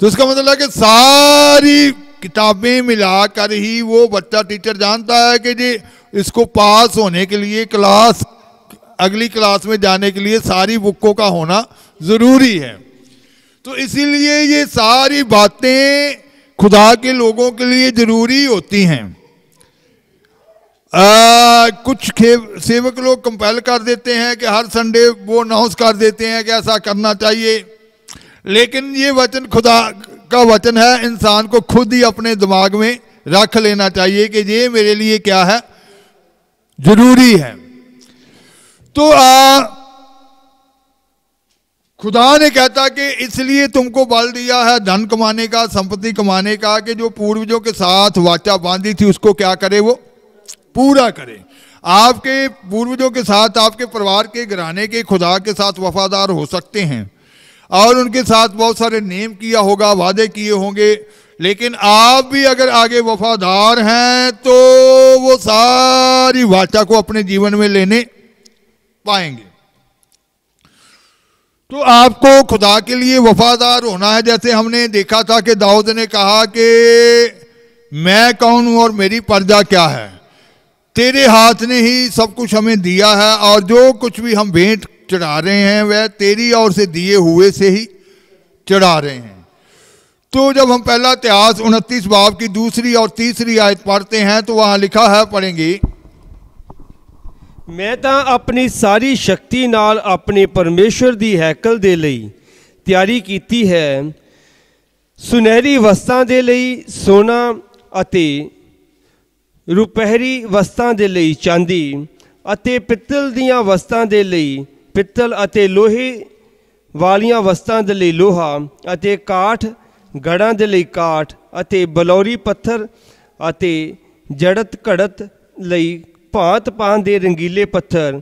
तो इसका मतलब है कि सारी किताबें मिलाकर ही वो बच्चा टीचर जानता है कि जी इसको पास होने के लिए क्लास अगली क्लास में जाने के लिए सारी बुकों का होना ज़रूरी है तो इसीलिए ये सारी बातें खुदा के लोगों के लिए ज़रूरी होती हैं आ, कुछ सेवक लोग कंपेल कर देते हैं कि हर संडे वो अनाउंस कर देते हैं कि ऐसा करना चाहिए लेकिन ये वचन खुदा का वचन है इंसान को खुद ही अपने दिमाग में रख लेना चाहिए कि ये मेरे लिए क्या है ज़रूरी है तो आ, खुदा ने कहता कि इसलिए तुमको बल दिया है धन कमाने का संपत्ति कमाने का कि जो पूर्वजों के साथ वाचा बांधी थी उसको क्या करे वो पूरा करे आपके पूर्वजों के साथ आपके परिवार के घराने के खुदा के साथ वफादार हो सकते हैं और उनके साथ बहुत सारे नेम किया होगा वादे किए होंगे लेकिन आप भी अगर आगे वफादार हैं तो वो सारी वाचा को अपने जीवन में लेने पाएंगे तो आपको खुदा के लिए वफादार होना है जैसे हमने देखा था कि दाऊद ने कहा कि मैं कौन हूँ और मेरी पर्दा क्या है तेरे हाथ ने ही सब कुछ हमें दिया है और जो कुछ भी हम भेंट चढ़ा रहे हैं वह तेरी ओर से दिए हुए से ही चढ़ा रहे हैं तो जब हम पहला इतिहास उनतीस बाब की दूसरी और तीसरी आयत पढ़ते हैं तो वहाँ लिखा है पढ़ेंगे ਮੈਂ ਤਾਂ ਆਪਣੀ ਸਾਰੀ
ਸ਼ਕਤੀ ਨਾਲ ਆਪਣੇ ਪਰਮੇਸ਼ਰ ਦੀ ਹੈਕਲ ਦੇ ਲਈ ਤਿਆਰੀ ਕੀਤੀ ਹੈ ਸੁਨਹਿਰੀ ਵਸਤਾਂ ਦੇ ਲਈ ਸੋਨਾ ਅਤੇ ਰੁਪਹਿਰੀ ਵਸਤਾਂ ਦੇ ਲਈ ਚਾਂਦੀ ਅਤੇ ਪਿੱਤਲ ਦੀਆਂ ਵਸਤਾਂ ਦੇ ਲਈ ਪਿੱਤਲ ਅਤੇ ਲੋਹੇ ਵਾਲੀਆਂ ਵਸਤਾਂ ਦੇ ਲਈ ਲੋਹਾ ਅਤੇ ਕਾਠ ਗੜਾਂ ਦੇ ਲਈ ਕਾਠ ਅਤੇ ਬਲੌਰੀ ਪੱਥਰ ਅਤੇ ਜੜਤ ਘੜਤ ਲਈ ਭਾਤ ਪਾਣ ਦੇ ਰੰਗੀਲੇ ਪੱਥਰ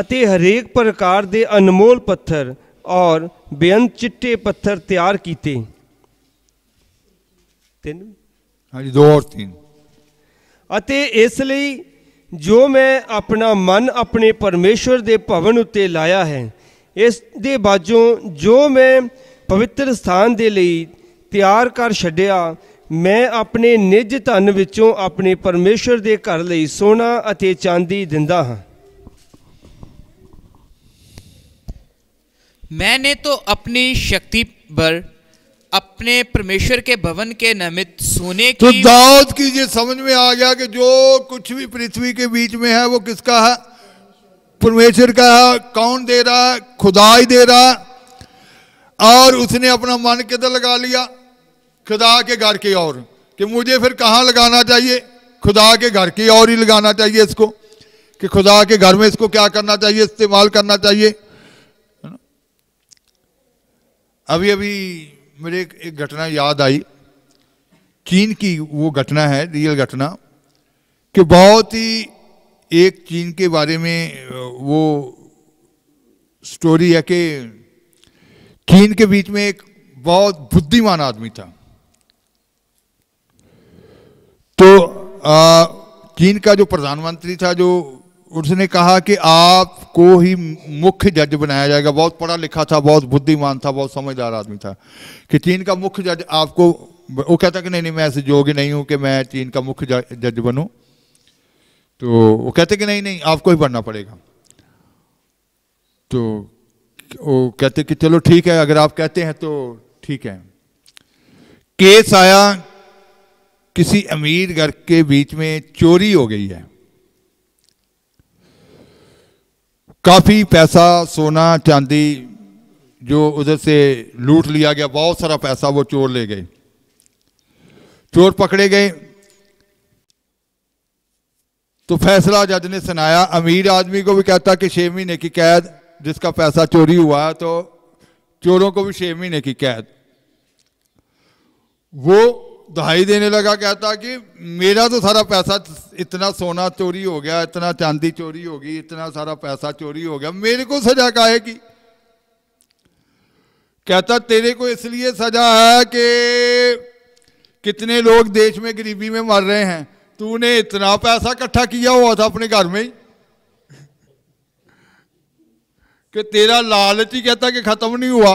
ਅਤੇ ਹਰੇਕ ਪ੍ਰਕਾਰ ਦੇ ਅਨਮੋਲ ਪੱਥਰ ਔਰ ਬੇਅੰਤ ਚਿੱਟੇ ਪੱਥਰ ਤਿਆਰ ਕੀਤੇ ਤਿੰਨ ਹਾਂਜੀ ਦੋ ਔਰ ਤਿੰਨ ਅਤੇ ਇਸ ਲਈ ਜੋ ਮੈਂ ਆਪਣਾ ਮਨ ਆਪਣੇ ਪਰਮੇਸ਼ਵਰ ਦੇ ਭਵਨ ਉੱਤੇ ਲਾਇਆ ਹੈ ਇਸ ਦੇ ਬਾਝੋਂ ਜੋ ਮੈਂ ਪਵਿੱਤਰ ਸਥਾਨ ਦੇ ਲਈ ਤਿਆਰ ਕਰ ਛੱਡਿਆ मैं अपने निज धन ਵਿੱਚੋਂ अपने परमेश्वर के घर ਲਈ सोना चांदी दिता हाँ
मैंने तो अपनी शक्ति पर अपने परमेश्वर के भवन के निमित्त सोने तो की तो दाऊद
की ये समझ में आ गया कि जो कुछ भी पृथ्वी के बीच में है वो किसका है परमेश्वर का है कौन दे रहा है खुदा ही दे रहा है और उसने अपना मन किधर लगा लिया खुदा के घर की और कि मुझे फिर कहाँ लगाना चाहिए खुदा के घर की और ही लगाना चाहिए इसको कि खुदा के घर में इसको क्या करना चाहिए इस्तेमाल करना चाहिए अभी अभी मेरे एक, एक घटना याद आई चीन की वो घटना है रियल घटना कि बहुत ही एक चीन के बारे में वो स्टोरी है कि चीन के बीच में एक बहुत बुद्धिमान आदमी था तो आ, चीन का जो प्रधानमंत्री था जो उसने कहा कि आपको ही मुख्य जज बनाया जाएगा बहुत पढ़ा लिखा था बहुत बुद्धिमान था बहुत समझदार आदमी था कि चीन का मुख्य जज आपको वो कहता कि नहीं नहीं मैं ऐसे योग्य नहीं हूं कि मैं चीन का मुख्य जज बनूं तो वो कहते कि नहीं नहीं आपको ही बनना पड़ेगा तो वो कहते कि चलो ठीक है अगर आप कहते हैं तो ठीक है केस आया किसी अमीर घर के बीच में चोरी हो गई है काफ़ी पैसा सोना चांदी जो उधर से लूट लिया गया बहुत सारा पैसा वो चोर ले गए चोर पकड़े गए तो फैसला जज ने सुनाया अमीर आदमी को भी कहता कि छह महीने की कैद जिसका पैसा चोरी हुआ है तो चोरों को भी छह महीने की कैद वो दहाई देने लगा कहता कि मेरा तो सारा पैसा इतना सोना चोरी हो गया इतना चांदी चोरी होगी इतना सारा पैसा चोरी हो गया मेरे को सजा काहेगी कहता तेरे को इसलिए सजा है कि कितने लोग देश में गरीबी में मर रहे हैं तूने इतना पैसा इकट्ठा किया हुआ था अपने घर में ही कि तेरा लालच ही कहता कि खत्म नहीं हुआ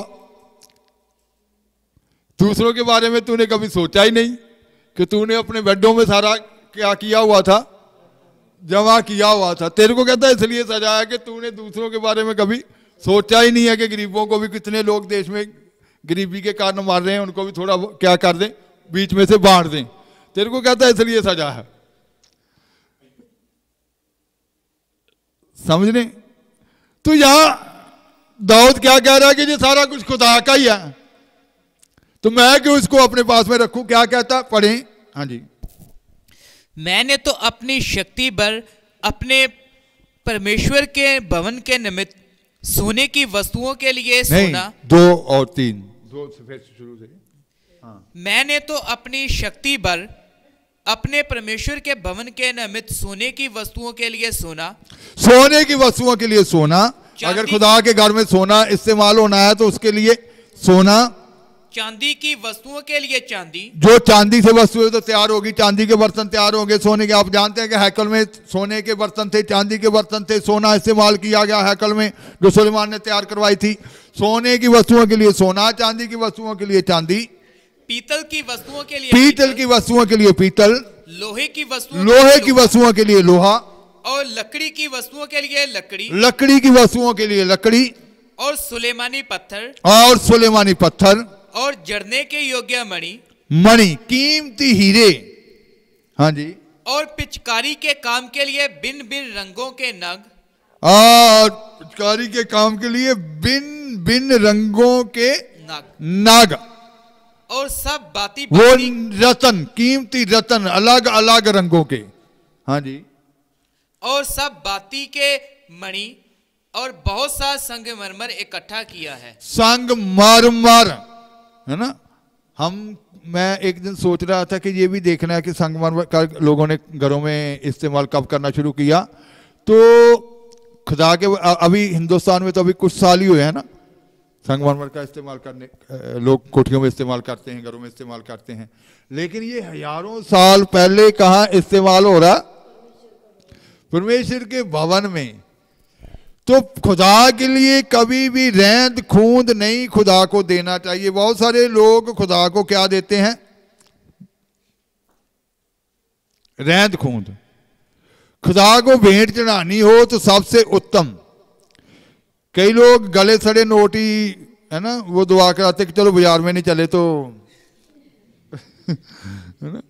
दूसरों के बारे में तूने कभी सोचा ही नहीं कि तूने अपने बेडों में सारा क्या किया हुआ था जमा किया हुआ था तेरे को कहता है इसलिए सजाया कि तूने दूसरों के बारे में कभी सोचा ही नहीं है कि गरीबों को भी कितने लोग देश में गरीबी के कारण मार रहे हैं उनको भी थोड़ा क्या कर दें बीच में से बांट दें तेरे को कहता है इसलिए सजा है समझने तू तो यहां दाऊद क्या कह रहा है कि ये सारा कुछ खुदा का ही है तो मैं क्यों इसको अपने पास में रखू क्या कहता पढ़े हाँ जी
मैंने तो अपनी शक्ति पर अपने परमेश्वर के भवन के निमित्त सोने की वस्तुओं के लिए सोना
दो और तीन
दो शुरू से हाँ। मैंने तो अपनी शक्ति बल अपने परमेश्वर के भवन के निमित्त सोने की वस्तुओं के लिए सोना
सोने की वस्तुओं के लिए सोना अगर खुदा के घर में सोना इस्तेमाल होना है तो उसके लिए सोना
चांदी की वस्तुओं के लिए चांदी
जो चांदी से वस्तुएं तो तैयार होगी चांदी के बर्तन तैयार होंगे सोने के आप जानते हैं कि हैकल में सोने के बर्तन थे चांदी के बर्तन थे सोना इस्तेमाल किया गया हैकल में जो सुलेमान ने तैयार करवाई थी सोने की वस्तुओं के लिए सोना चांदी की वस्तुओं के लिए चांदी पीतल की वस्तुओं के लिए पीतल की वस्तुओं के लिए पीतल लोहे की वस्तु लोहे की वस्तुओं के लिए लोहा
और लकड़ी की वस्तुओं के लिए लकड़ी लकड़ी
की वस्तुओं के लिए लकड़ी
और सुलेमानी पत्थर
और सुलेमानी पत्थर
और जड़ने के योग्य मणि
मणि कीमती हीरे हाँ जी
और पिचकारी के काम के लिए बिन बिन रंगों के नग
और पिचकारी के काम के लिए बिन बिन रंगों के नग नग और सब बाती वो रतन कीमती रतन अलग अलग रंगों के हाँ जी
और सब बाती के मणि और बहुत सा संगमरमर इकट्ठा किया है
संगमरमर है ना हम मैं एक दिन सोच रहा था कि ये भी देखना है कि संगमर का लोगों ने घरों में इस्तेमाल कब करना शुरू किया तो खुदा के अभी हिंदुस्तान में तो अभी कुछ साल ही हुए हैं ना संगमरमर का इस्तेमाल करने लोग कोठियों में इस्तेमाल करते हैं घरों में इस्तेमाल करते हैं लेकिन ये हजारों साल पहले कहाँ इस्तेमाल हो रहा परमेश्वर के भवन में तो खुदा के लिए कभी भी रेंद खूंद नहीं खुदा को देना चाहिए बहुत सारे लोग खुदा को क्या देते हैं रेंद खूंद खुदा को भेंट चढ़ानी हो तो सबसे उत्तम कई लोग गले सड़े नोट ही है ना वो दुआ कराते कि चलो बाजार में नहीं चले तो है ना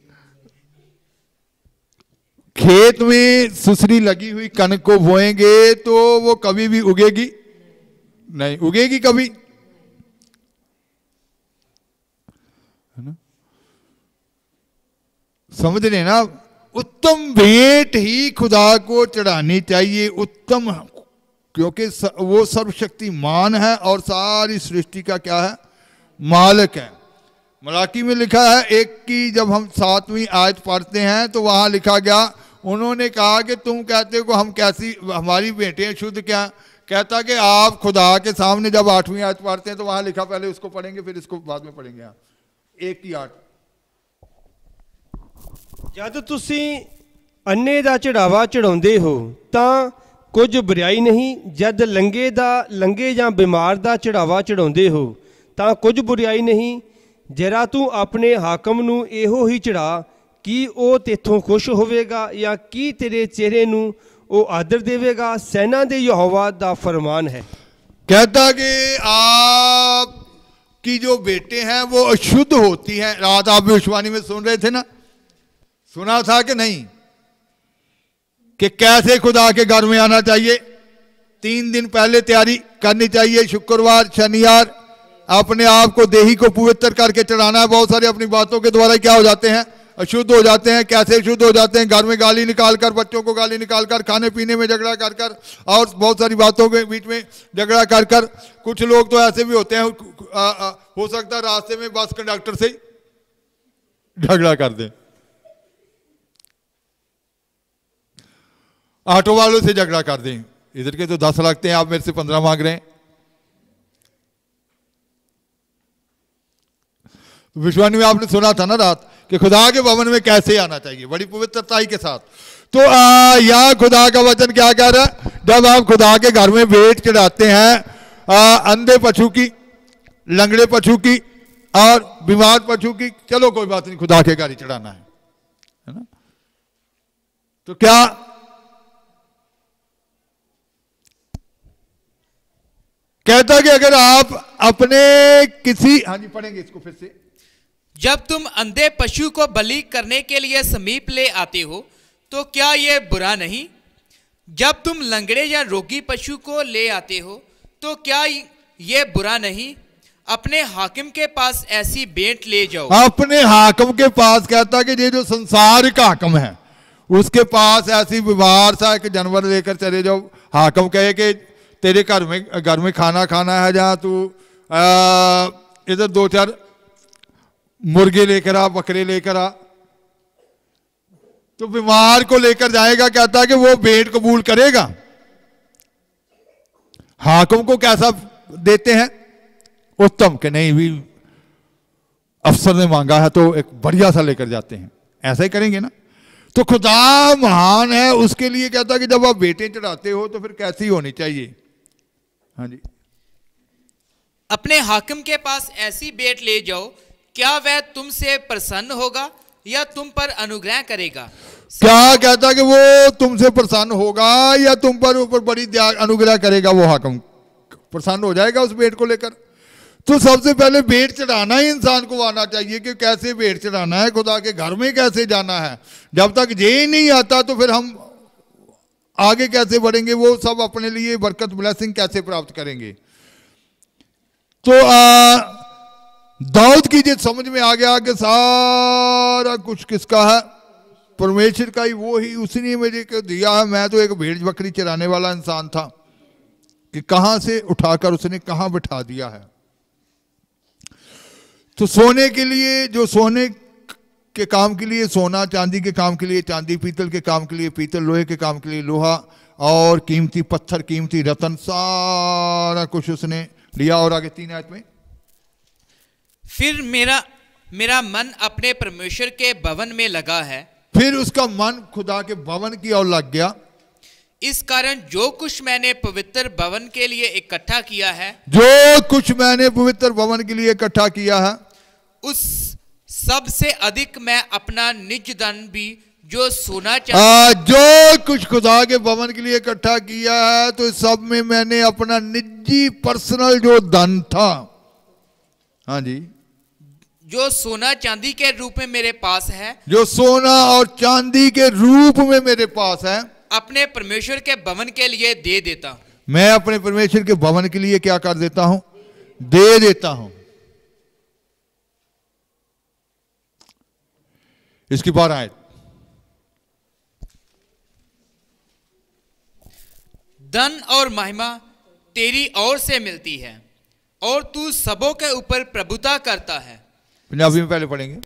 खेत में सुसरी लगी हुई कनक को बोएंगे तो वो कभी भी उगेगी नहीं उगेगी कभी है ना समझ रहे ना उत्तम भेंट ही खुदा को चढ़ानी चाहिए उत्तम क्योंकि वो सर्वशक्तिमान है और सारी सृष्टि का क्या है मालिक है मलाकी में लिखा है एक की जब हम सातवीं आयत पढ़ते हैं तो वहां लिखा गया उन्होंने कहा कि तुम कहते हो हम कैसी हमारी बेटियां शुद्ध क्या कहता कि आप खुदा के सामने जब आठवीं आयत पढ़ते हैं तो वहां लिखा पहले उसको पढ़ेंगे फिर इसको बाद में पढ़ेंगे आप एक की आठ जब ਤੁਸੀਂ
अन्ने का चढ़ावा चढ़ाते हो तो कुछ बुराई नहीं जब ਲੰਗੇ का ਲੰਗੇ या बीमार का चढ़ावा चढ़ाते हो तो कुछ बुराई नहीं जरा तू अपने हाकम ਨੂੰ ही चढ़ा कि ਉਹ तेतों खुश होगा या कि तेरे चेहरे ਨੂੰ ਉਹ आदर देगा सैना दे यहोवा का
फरमान है कहता कि आप की जो बेटे हैं वो अशुद्ध होती हैं रात आप भविष्यवाणी में सुन रहे थे ना सुना था कि नहीं कि कैसे खुदा के घर में आना चाहिए तीन दिन पहले तैयारी करनी चाहिए शुक्रवार शनिवार अपने आप को देही को पवित्र करके चढ़ाना है बहुत सारी अपनी बातों के द्वारा क्या हो जाते हैं अशुद्ध हो जाते हैं कैसे शुद्ध हो जाते हैं घर में गाली निकाल कर बच्चों को गाली निकाल कर खाने पीने में झगड़ा कर कर और बहुत सारी बातों के बीच में झगड़ा कर कर कुछ लोग तो ऐसे भी होते हैं आ, आ, हो सकता है रास्ते में बस कंडक्टर से झगड़ा कर दें ऑटो वालों से झगड़ा कर दें इधर के तो दस लगते हैं आप मेरे से पंद्रह मांग रहे हैं विश्वानी में आपने सुना था ना रात कि खुदा के भवन में कैसे आना चाहिए बड़ी पवित्रताई के साथ तो यहाँ खुदा का वचन क्या कह रहा है जब आप खुदा के घर में वेट चढ़ाते हैं आ, अंधे पशु की लंगड़े पशु की और बीमार पशु की चलो कोई बात नहीं खुदा के घर ही चढ़ाना है है ना तो क्या कहता कि अगर आप अपने किसी हाँ जी पढ़ेंगे इसको
फिर से जब तुम अंधे पशु को बलि करने के लिए समीप ले आते हो तो क्या यह बुरा नहीं जब तुम लंगड़े या रोगी पशु को ले आते हो तो क्या यह बुरा नहीं अपने हाकिम के पास ऐसी बेंट ले जाओ
अपने हाकिम के पास कहता कि ये जो संसार का हाकम है उसके पास ऐसी बीमार सा एक जानवर लेकर चले जाओ हाकम कहे कि तेरे घर में घर में खाना खाना है जहाँ तू इधर दो चार मुर्गे लेकर आ बकरे लेकर आ तो बीमार को लेकर जाएगा कहता है कि वो भेंट कबूल करेगा हाकम को कैसा देते हैं उत्तम के नहीं भी अफसर ने मांगा है तो एक बढ़िया सा लेकर जाते हैं ऐसा ही करेंगे ना तो खुदा महान है उसके लिए कहता है कि जब आप बेटे चढ़ाते हो तो फिर कैसी होनी चाहिए हाँ जी
अपने हाकिम के पास ऐसी बेट ले जाओ क्या वह तुमसे प्रसन्न होगा या तुम पर अनुग्रह करेगा
क्या कहता है कि वो तुमसे प्रसन्न होगा या तुम पर ऊपर बड़ी अनुग्रह करेगा वो हाकम प्रसन्न हो जाएगा उस भेंट को लेकर तो सबसे पहले भेंट चढ़ाना ही इंसान को आना चाहिए कि कैसे भेंट चढ़ाना है खुदा के घर में कैसे जाना है जब तक ये ही नहीं आता तो फिर हम आगे कैसे बढ़ेंगे वो सब अपने लिए बरकत ब्लैसिंग कैसे प्राप्त करेंगे तो आ, दाऊद की जो समझ में आ गया कि सारा कुछ किसका है परमेश्वर का ही वो ही उसने ने मुझे दिया है मैं तो एक भेड़ बकरी चराने वाला इंसान था कि कहां से उठाकर उसने कहां बिठा दिया है तो सोने के लिए जो सोने के काम के लिए सोना चांदी के काम के लिए चांदी पीतल के काम के लिए पीतल लोहे के काम के लिए लोहा और कीमती पत्थर कीमती रतन सारा कुछ उसने लिया और आगे तीन आयत में फिर
मेरा मेरा मन अपने परमेश्वर के भवन में लगा है
फिर उसका मन खुदा के भवन की ओर लग गया
इस कारण जो कुछ मैंने पवित्र भवन के लिए इकट्ठा किया है
जो कुछ मैंने पवित्र भवन के लिए इकट्ठा किया है
उस सबसे अधिक मैं अपना निज धन भी जो सोना चाह
जो कुछ खुदा के भवन के लिए इकट्ठा किया है तो इस सब में मैंने अपना निजी पर्सनल जो धन था हाँ जी
जो सोना चांदी के रूप में मेरे पास है
जो सोना और चांदी के रूप में मेरे पास है
अपने परमेश्वर के भवन के लिए दे देता
मैं अपने परमेश्वर के भवन के लिए क्या कर देता हूं दे देता हूं इसकी बार आयत
धन और महिमा तेरी ओर से मिलती है और तू सबों के ऊपर प्रभुता करता है
ਪੰਜਾਬੀ ਵਿੱਚ ਪਹਿਲੇ ਪੜ੍ਹਾਂਗੇ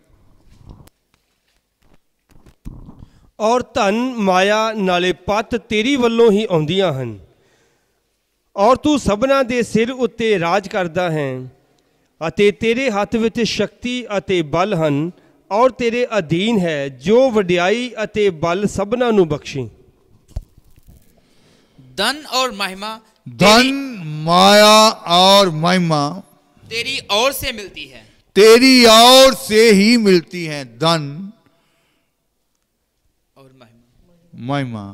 ਔਰ ਧਨ ਮਾਇਆ ਨਾਲੇ ਪਤ ਤੇਰੀ ਵੱਲੋਂ ਹੀ ਆਉਂਦੀਆਂ ਹਨ ਔਰ ਤੂੰ ਸਭਨਾ ਦੇ ਸਿਰ ਉੱਤੇ ਰਾਜ ਕਰਦਾ ਹੈ ਅਤੇ ਤੇਰੇ ਹੱਥ ਵਿੱਚ ਸ਼ਕਤੀ ਅਤੇ ਬਲ ਹਨ ਔਰ ਤੇਰੇ ਅਧੀਨ ਹੈ ਜੋ ਵਡਿਆਈ ਅਤੇ ਬਲ ਸਭਨਾ ਨੂੰ ਬਖਸ਼ੀ
ਧਨ ਔਰ ਮਹਿਮਾ
ਧਨ ਮਾਇਆ ਔਰ ਮਹਿਮਾ
ਤੇਰੀ ਔਰ ਸੇ ਮਿਲਦੀ ਹੈ
तेरी और से ही मिलती हैं धन और महिमा महिमा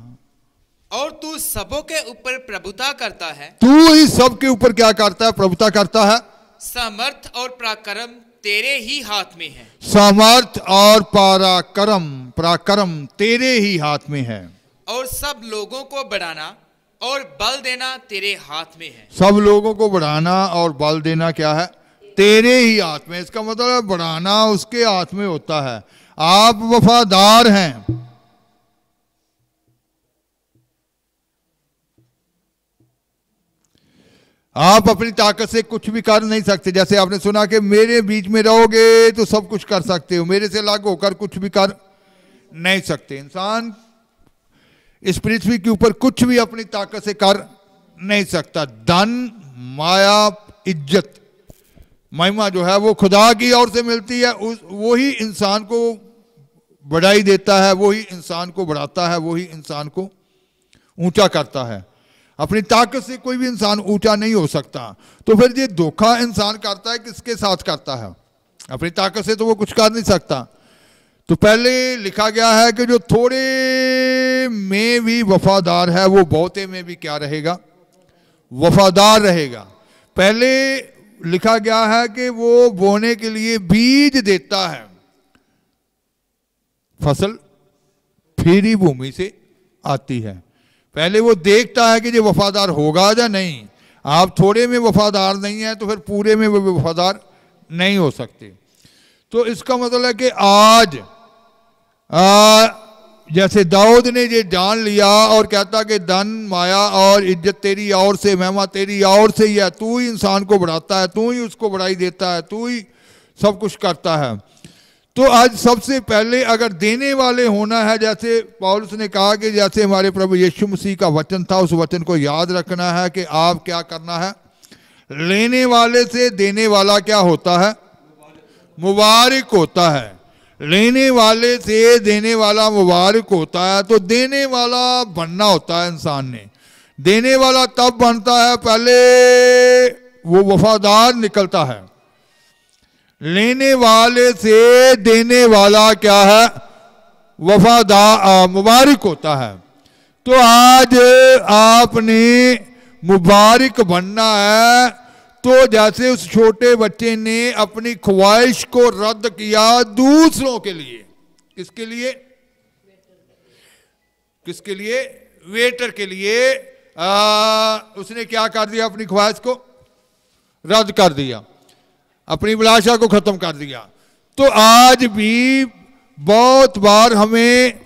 और तू सबों के ऊपर प्रभुता करता है
तू ही सबके ऊपर क्या करता है प्रभुता करता है
समर्थ और पराक्रम तेरे ही हाथ में है
समर्थ और पराक्रम पराक्रम तेरे ही हाथ में है
और सब लोगों को बढ़ाना और बल देना तेरे हाथ
में है सब लोगों को बढ़ाना और बल देना क्या है तेरे ही हाथ में इसका मतलब बढ़ाना उसके हाथ में होता है आप वफादार हैं आप अपनी ताकत से कुछ भी कर नहीं सकते जैसे आपने सुना कि मेरे बीच में रहोगे तो सब कुछ कर सकते हो मेरे से अलग होकर कुछ भी कर नहीं सकते इंसान इस पृथ्वी के ऊपर कुछ भी अपनी ताकत से कर नहीं सकता धन माया इज्जत महिमा जो है वो खुदा की ओर से मिलती है उस वही इंसान को बढ़ाई देता है वही इंसान को बढ़ाता है वही इंसान को ऊंचा करता है अपनी ताकत से कोई भी इंसान ऊंचा नहीं हो सकता तो फिर ये धोखा इंसान करता है किसके साथ करता है अपनी ताकत से तो वो कुछ कर नहीं सकता तो पहले लिखा गया है कि जो थोड़े में भी वफादार है वो बहुते में भी क्या रहेगा वफादार रहेगा पहले लिखा गया है कि वो बोने के लिए बीज देता है फसल फिरी भूमि से आती है पहले वो देखता है कि ये वफादार होगा या नहीं आप थोड़े में वफादार नहीं है तो फिर पूरे में वो वफादार नहीं हो सकते तो इसका मतलब है कि आज आ, जैसे दाऊद ने ये जान लिया और कहता कि धन माया और इज्जत तेरी और से महमा तेरी और से ही है तू ही इंसान को बढ़ाता है तू ही उसको बढ़ाई देता है तू ही सब कुछ करता है तो आज सबसे पहले अगर देने वाले होना है जैसे पॉलिस ने कहा कि जैसे हमारे प्रभु यीशु मसीह का वचन था उस वचन को याद रखना है कि आप क्या करना है लेने वाले से देने वाला क्या होता है मुबारक होता है लेने वाले से देने वाला मुबारक होता है तो देने वाला बनना होता है इंसान ने देने वाला तब बनता है पहले वो वफादार निकलता है लेने वाले से देने वाला क्या है वफादार मुबारक होता है तो आज आपने मुबारक बनना है तो जैसे उस छोटे बच्चे ने अपनी ख्वाहिश को रद्द किया दूसरों के लिए किसके लिए किसके लिए वेटर के लिए आ, उसने क्या कर दिया अपनी ख्वाहिश को रद्द कर दिया अपनी विलासा को खत्म कर दिया तो आज भी बहुत बार हमें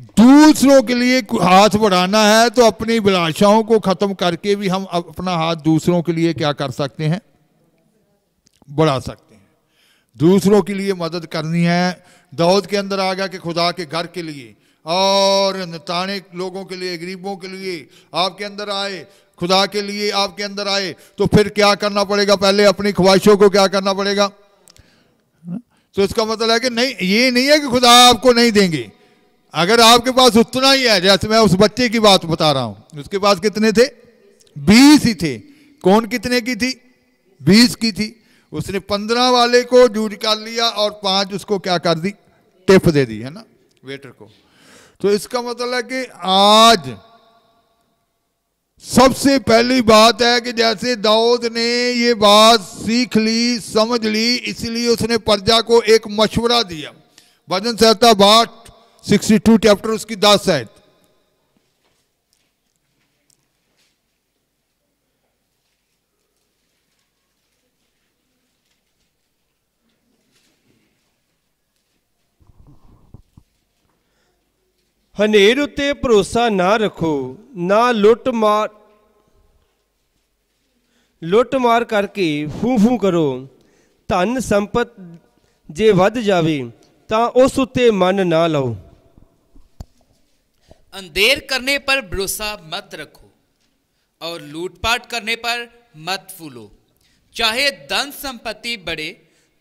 दूसरों के लिए हाथ बढ़ाना है तो अपनी विलासाओं को खत्म करके भी हम अपना हाथ दूसरों के लिए क्या कर सकते हैं बढ़ा सकते हैं दूसरों के लिए मदद करनी है दाऊद के अंदर आ गया कि खुदा के घर के लिए और ताने लोगों के लिए गरीबों के लिए आपके अंदर आए खुदा के लिए आपके अंदर आए तो फिर क्या करना पड़ेगा पहले अपनी ख्वाहिशों को क्या करना पड़ेगा तो इसका मतलब है कि नहीं ये नहीं है कि खुदा आपको नहीं देंगे अगर आपके पास उतना ही है जैसे मैं उस बच्चे की बात बता रहा हूं उसके पास कितने थे बीस ही थे कौन कितने की थी बीस की थी उसने पंद्रह वाले को जूझ कर लिया और पांच उसको क्या कर दी टिप दे दी है ना वेटर को तो इसका मतलब है कि आज सबसे पहली बात है कि जैसे दाऊद ने ये बात सीख ली समझ ली इसलिए उसने प्रजा को एक मशवरा दिया भजन संहिता बाट सिक्सटी टू चैप्टर उसकी दस है
हनेर उत्ते भरोसा ना रखो ना लुट मार लुट मार करके फू फू करो धन संपत जे वे तो उस उत्ते मन ना लाओ
अंधेर करने पर भरोसा मत रखो और लूटपाट करने पर मत फूलो चाहे धन संपत्ति बढ़े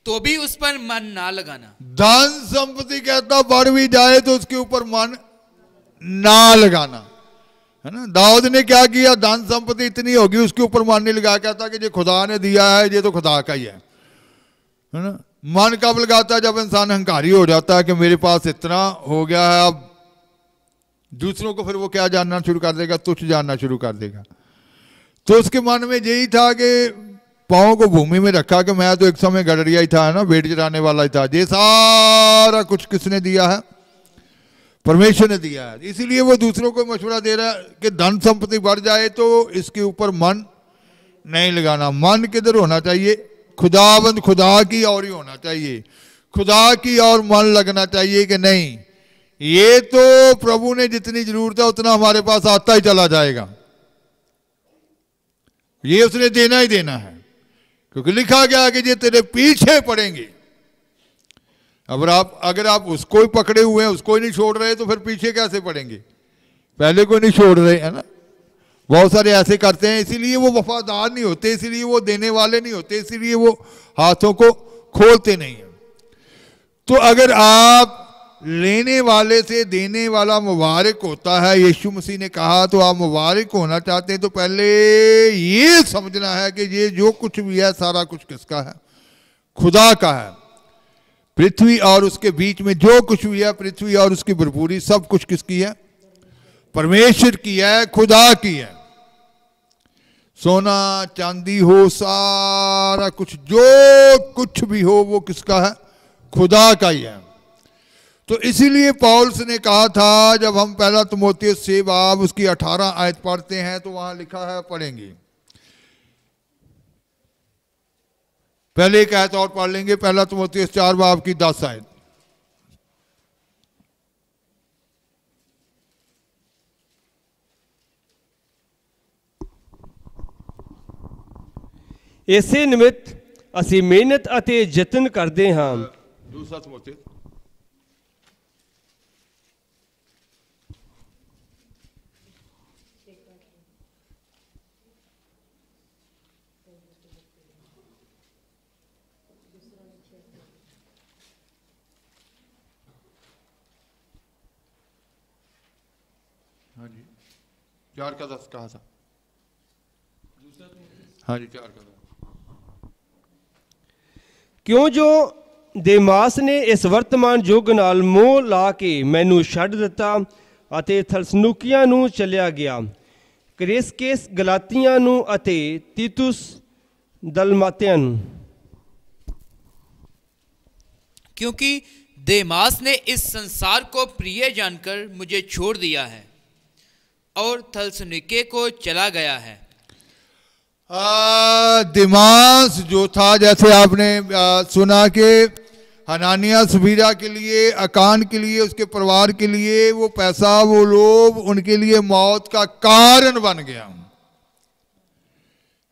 तो भी उस पर मन ना लगाना
धन संपत्ति कहता बढ़ भी जाए तो उसके ऊपर मन ना लगाना है ना दाऊद ने क्या किया धन संपत्ति इतनी होगी उसके ऊपर मन नहीं लगा कहता कि जो खुदा ने दिया है ये तो खुदा का ही है है ना मन कब लगाता है जब इंसान हंकारी हो जाता है कि मेरे पास इतना हो गया है अब दूसरों को फिर वो क्या जानना शुरू कर देगा तुच्छ जानना शुरू कर देगा तो उसके मन में यही था कि पाओ को भूमि में रखा कि मैं तो एक समय गडरिया ही था ना वेट चलाने वाला ही था ये सारा कुछ किसने दिया है परमेश्वर ने दिया है इसीलिए वो दूसरों को मशवरा दे रहा है कि धन संपत्ति बढ़ जाए तो इसके ऊपर मन नहीं लगाना मन किधर होना चाहिए खुदाबंद खुदा की और ही होना चाहिए खुदा की और मन लगना चाहिए कि नहीं ये तो प्रभु ने जितनी जरूरत है उतना हमारे पास आता ही चला जाएगा ये उसने देना ही देना है क्योंकि लिखा गया कि ये तेरे पीछे पड़ेंगे अब आप अगर आप उसको ही पकड़े हुए हैं उसको ही नहीं छोड़ रहे तो फिर पीछे कैसे पड़ेंगे पहले को नहीं छोड़ रहे है ना बहुत सारे ऐसे करते हैं इसीलिए वो वफादार नहीं होते इसीलिए वो देने वाले नहीं होते इसीलिए वो हाथों को खोलते नहीं है तो अगर आप लेने वाले से देने वाला मुबारक होता है यीशु मसीह ने कहा तो आप मुबारक होना चाहते हैं तो पहले ये समझना है कि ये जो कुछ भी है सारा कुछ किसका है खुदा का है पृथ्वी और उसके बीच में जो कुछ भी है पृथ्वी और उसकी भरपूरी सब कुछ किसकी है परमेश्वर की है खुदा की है सोना चांदी हो सारा कुछ जो कुछ भी हो वो किसका है खुदा का ही है तो इसीलिए पॉल्स ने कहा था जब हम पहला तुमोती से बाब उसकी अठारह आयत पढ़ते हैं तो वहां लिखा है पढ़ेंगे पहले एक आयत और पढ़ लेंगे पहला तुमोती चार बाब की दस आयत
ऐसे निमित्त असी मेहनत अति जतन करते हाँ
दूसरा ਤੁਮੋਤੀ चार का दस कहा था हाँ जी चार का
क्यों जो देमास ने इस वर्तमान युग न मोह ला के मैनू छता थलसनुकिया चलिया गया क्रिसकेस गलातिया तीतुस दलमात्या
क्योंकि देमास ने इस संसार को प्रिय जानकर मुझे छोड़ दिया है और थलसनिके को चला गया है
दिमास जो था जैसे आपने आ, सुना के हनानिया सुबीरा के लिए अकान के लिए उसके परिवार के लिए वो पैसा वो लोभ उनके लिए मौत का कारण बन गया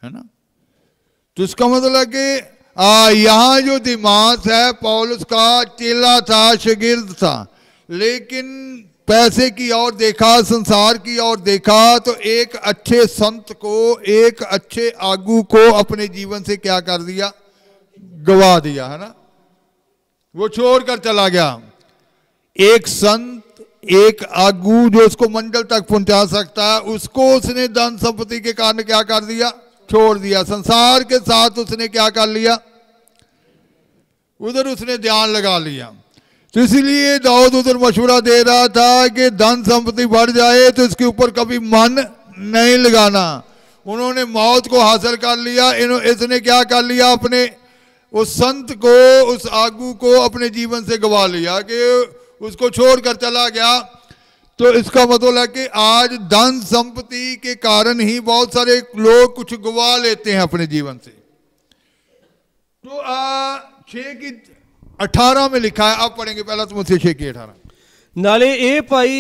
है ना तो इसका मतलब कि यहाँ जो दिमाग है पॉलिस का चेला था शगिर्द था लेकिन पैसे की ओर देखा संसार की ओर देखा तो एक अच्छे संत को एक अच्छे आगू को अपने जीवन से क्या कर दिया गवा दिया है ना वो छोड़ कर चला गया एक संत एक आगू जो उसको मंडल तक पहुंचा सकता है उसको उसने धन संपत्ति के कारण क्या कर दिया छोड़ दिया संसार के साथ उसने क्या कर लिया उधर उसने ध्यान लगा लिया तो इसलिए दाऊद उधर मशवरा दे रहा था कि धन संपत्ति बढ़ जाए तो इसके ऊपर कभी मन नहीं लगाना उन्होंने मौत को हासिल कर लिया इसने क्या कर लिया अपने उस संत को उस आगू को अपने जीवन से गवा लिया कि उसको छोड़कर चला गया तो इसका मतलब है कि आज धन संपत्ति के कारण ही बहुत सारे लोग कुछ गवा लेते हैं अपने जीवन से तो आ, की 18 में लिखा है आप पढ़ेंगे पहला तमुसे तो छे की अठारह नाले ए भाई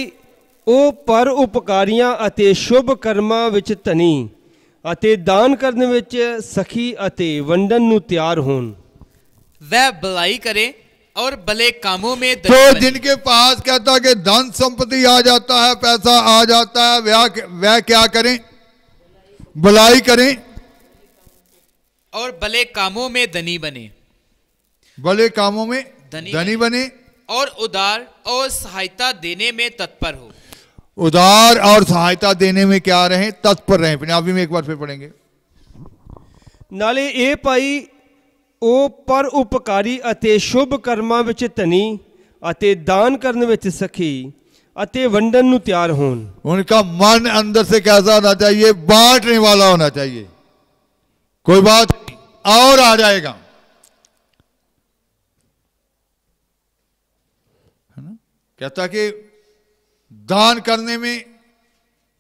ओ पर उपकारिया ਅਤੇ ਸ਼ੁਭ ਕਰਮਾਂ ਵਿੱਚ ਧਨੀ ਅਤੇ ਦਾਨ ਕਰਨ ਵਿੱਚ ਸਖੀ ਅਤੇ ਵੰਡਨ ਨੂੰ ਤਿਆਰ ਹੋਣ
वह भलाई करे और भले कामों में तो
जिनके पास कहता कि धन संपत्ति आ जाता है पैसा आ जाता है वह वह क्या करें भलाई करें
और भले कामों में धनी बने
বলে কামો મે ધની બને
ઓર ઉદાર ઓર સહાયતા દેને મે તત્પર હો
ઉદાર ઓર સહાયતા દેને મે કેહ રહે તત્પર રહે પનિાબી મે એક બાર ફેર પડેંગે નલે એ ભાઈ ઓ પર ઉપકારી અતે
શુભ કર્મા وچ તની અતે দান કરને وچ સખી અતે વંદન
નુ તૈયાર હોન હોન કા મન અંદર સે કે આઝાદ હો જાઈએ બાટને વાલા હોના ચાહીએ કોઈ વાત ઓર આ જાયેગા कहता कि दान करने में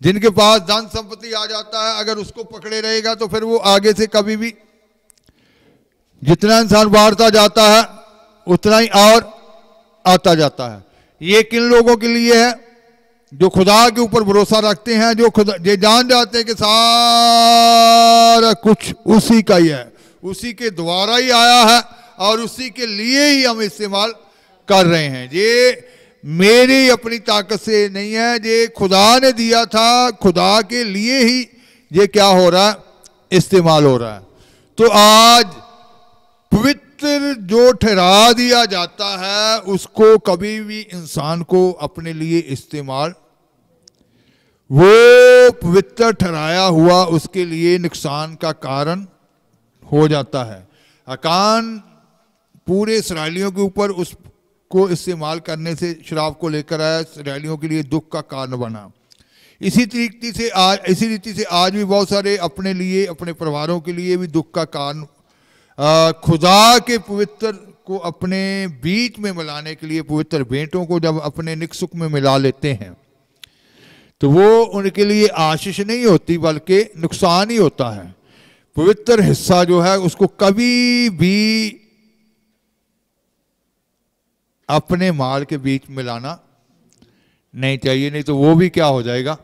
जिनके पास दान संपत्ति आ जाता है अगर उसको पकड़े रहेगा तो फिर वो आगे से कभी भी जितना इंसान बाढ़ता जाता है उतना ही और आता जाता है ये किन लोगों के लिए है जो खुदा के ऊपर भरोसा रखते हैं जो खुदा ये जान जाते हैं कि सारा कुछ उसी का ही है उसी के द्वारा ही आया है और उसी के लिए ही हम इस्तेमाल कर रहे हैं ये मेरी अपनी ताकत से नहीं है ये खुदा ने दिया था खुदा के लिए ही ये क्या हो रहा है इस्तेमाल हो रहा है तो आज पवित्र जो ठहरा दिया जाता है उसको कभी भी इंसान को अपने लिए इस्तेमाल वो पवित्र ठहराया हुआ उसके लिए नुकसान का कारण हो जाता है अकान पूरे इसराइलियों के ऊपर उस को इस्तेमाल करने से शराब को लेकर आया रैलियों के लिए दुख का कारण बना इसी तरीके से आज इसी रीति से आज भी बहुत सारे अपने लिए अपने परिवारों के लिए भी दुख का कारण खुदा के पवित्र को अपने बीच में मिलाने के लिए पवित्र बेटों को जब अपने निकसुख में मिला लेते हैं तो वो उनके लिए आशीष नहीं होती बल्कि नुकसान ही होता है पवित्र हिस्सा जो है उसको कभी भी अपने माल के बीच में लाना नहीं चाहिए नहीं तो वो भी क्या हो जाएगा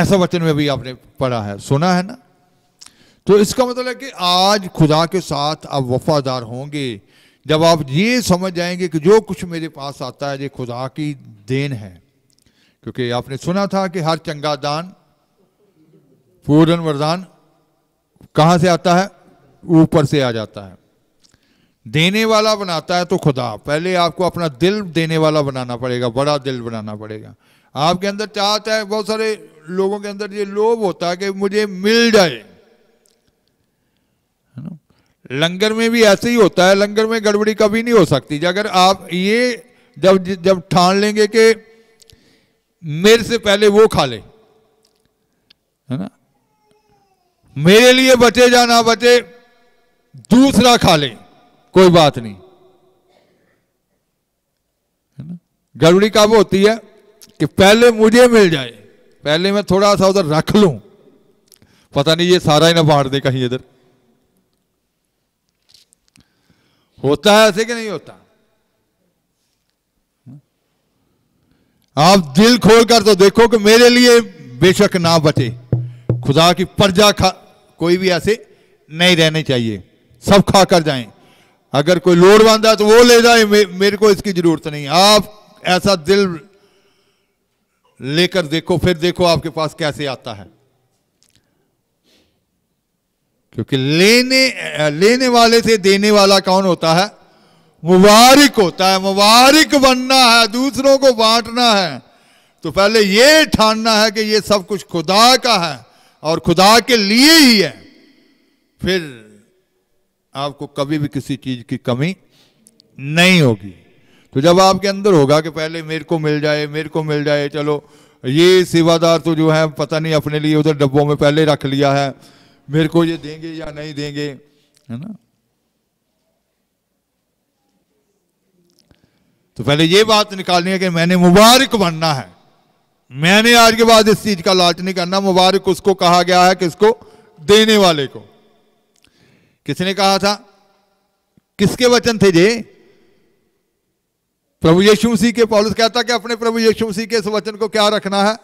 ऐसा वचन में भी आपने पढ़ा है सुना है ना तो इसका मतलब है कि आज खुदा के साथ आप वफादार होंगे जब आप ये समझ जाएंगे कि जो कुछ मेरे पास आता है ये खुदा की देन है क्योंकि आपने सुना था कि हर चंगा दान पूर्ण वरदान कहाँ से आता है ऊपर से आ जाता है देने वाला बनाता है तो खुदा पहले आपको अपना दिल देने वाला बनाना पड़ेगा बड़ा दिल बनाना पड़ेगा आपके अंदर चाहता है बहुत सारे लोगों के अंदर ये लोभ होता है कि मुझे मिल जाए लंगर में भी ऐसे ही होता है लंगर में गड़बड़ी कभी नहीं हो सकती अगर आप ये जब जब ठान लेंगे कि मेरे से पहले वो खा ले है ना मेरे लिए बचे या ना बचे दूसरा खा ले कोई बात नहीं है ना गड़बड़ी कब होती है कि पहले मुझे मिल जाए पहले मैं थोड़ा सा उधर रख लू पता नहीं ये सारा ही ना बांट दे कहीं इधर होता है ऐसे कि नहीं होता आप दिल खोल कर तो देखो कि मेरे लिए बेशक ना बचे खुदा की प्रजा खा कोई भी ऐसे नहीं रहने चाहिए सब खा कर जाएं अगर कोई लोड है तो वो ले जाए मेरे को इसकी जरूरत नहीं आप ऐसा दिल लेकर देखो फिर देखो आपके पास कैसे आता है क्योंकि लेने लेने वाले से देने वाला कौन होता है मुबारक होता है मुबारक बनना है दूसरों को बांटना है तो पहले ये ठानना है कि ये सब कुछ खुदा का है और खुदा के लिए ही है फिर आपको कभी भी किसी चीज की कमी नहीं होगी तो जब आपके अंदर होगा कि पहले मेरे को मिल जाए मेरे को मिल जाए चलो ये सेवादार तो जो है पता नहीं अपने लिए उधर डब्बों में पहले रख लिया है मेरे को ये देंगे या नहीं देंगे है ना तो पहले ये बात निकालनी है कि मैंने मुबारक बनना है मैंने आज के बाद इस चीज का लालच नहीं करना मुबारक उसको कहा गया है किसको देने वाले को किसने कहा था किसके वचन थे ये प्रभु यीशु मसीह के पॉलिस कहता कि अपने प्रभु यीशु मसीह के इस वचन को क्या रखना है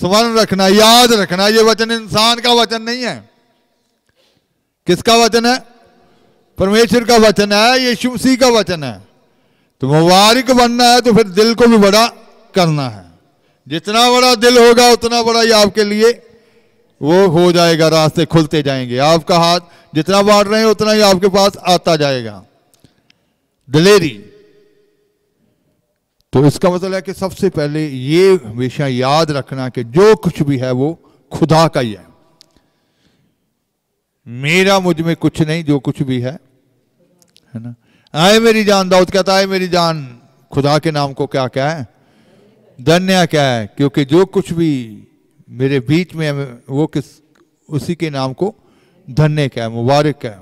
स्मरण रखना याद रखना ये वचन इंसान का वचन नहीं है किसका वचन है परमेश्वर का वचन है यीशु मसीह का वचन है तो मुबारक बनना है तो फिर दिल को भी बड़ा करना है जितना बड़ा दिल होगा उतना बड़ा ये आपके लिए वो हो जाएगा रास्ते खुलते जाएंगे आपका हाथ जितना बांट रहे हैं उतना ही आपके पास आता जाएगा दलेरी तो इसका मतलब है कि सबसे पहले ये हमेशा याद रखना कि जो कुछ भी है वो खुदा का ही है मेरा मुझ में कुछ नहीं जो कुछ भी है है ना आए मेरी जान दाऊद कहता है मेरी जान खुदा के नाम को क्या क्या है धन्य क्या है क्योंकि जो कुछ भी मेरे बीच में वो किस उसी के नाम को धन्य कह मुबारक है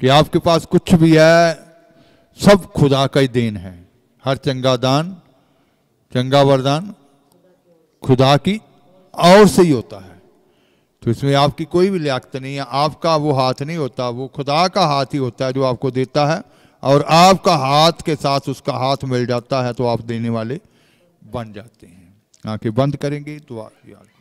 कि आपके पास कुछ भी है सब खुदा का ही देन है हर चंगा दान चंगा वरदान खुदा की और से ही होता है तो इसमें आपकी कोई भी लियाकत नहीं है आपका वो हाथ नहीं होता वो खुदा का हाथ ही होता है जो आपको देता है और आपका हाथ के साथ उसका हाथ मिल जाता है तो आप देने वाले बन जाते हैं आंखें बंद करेंगे तो आप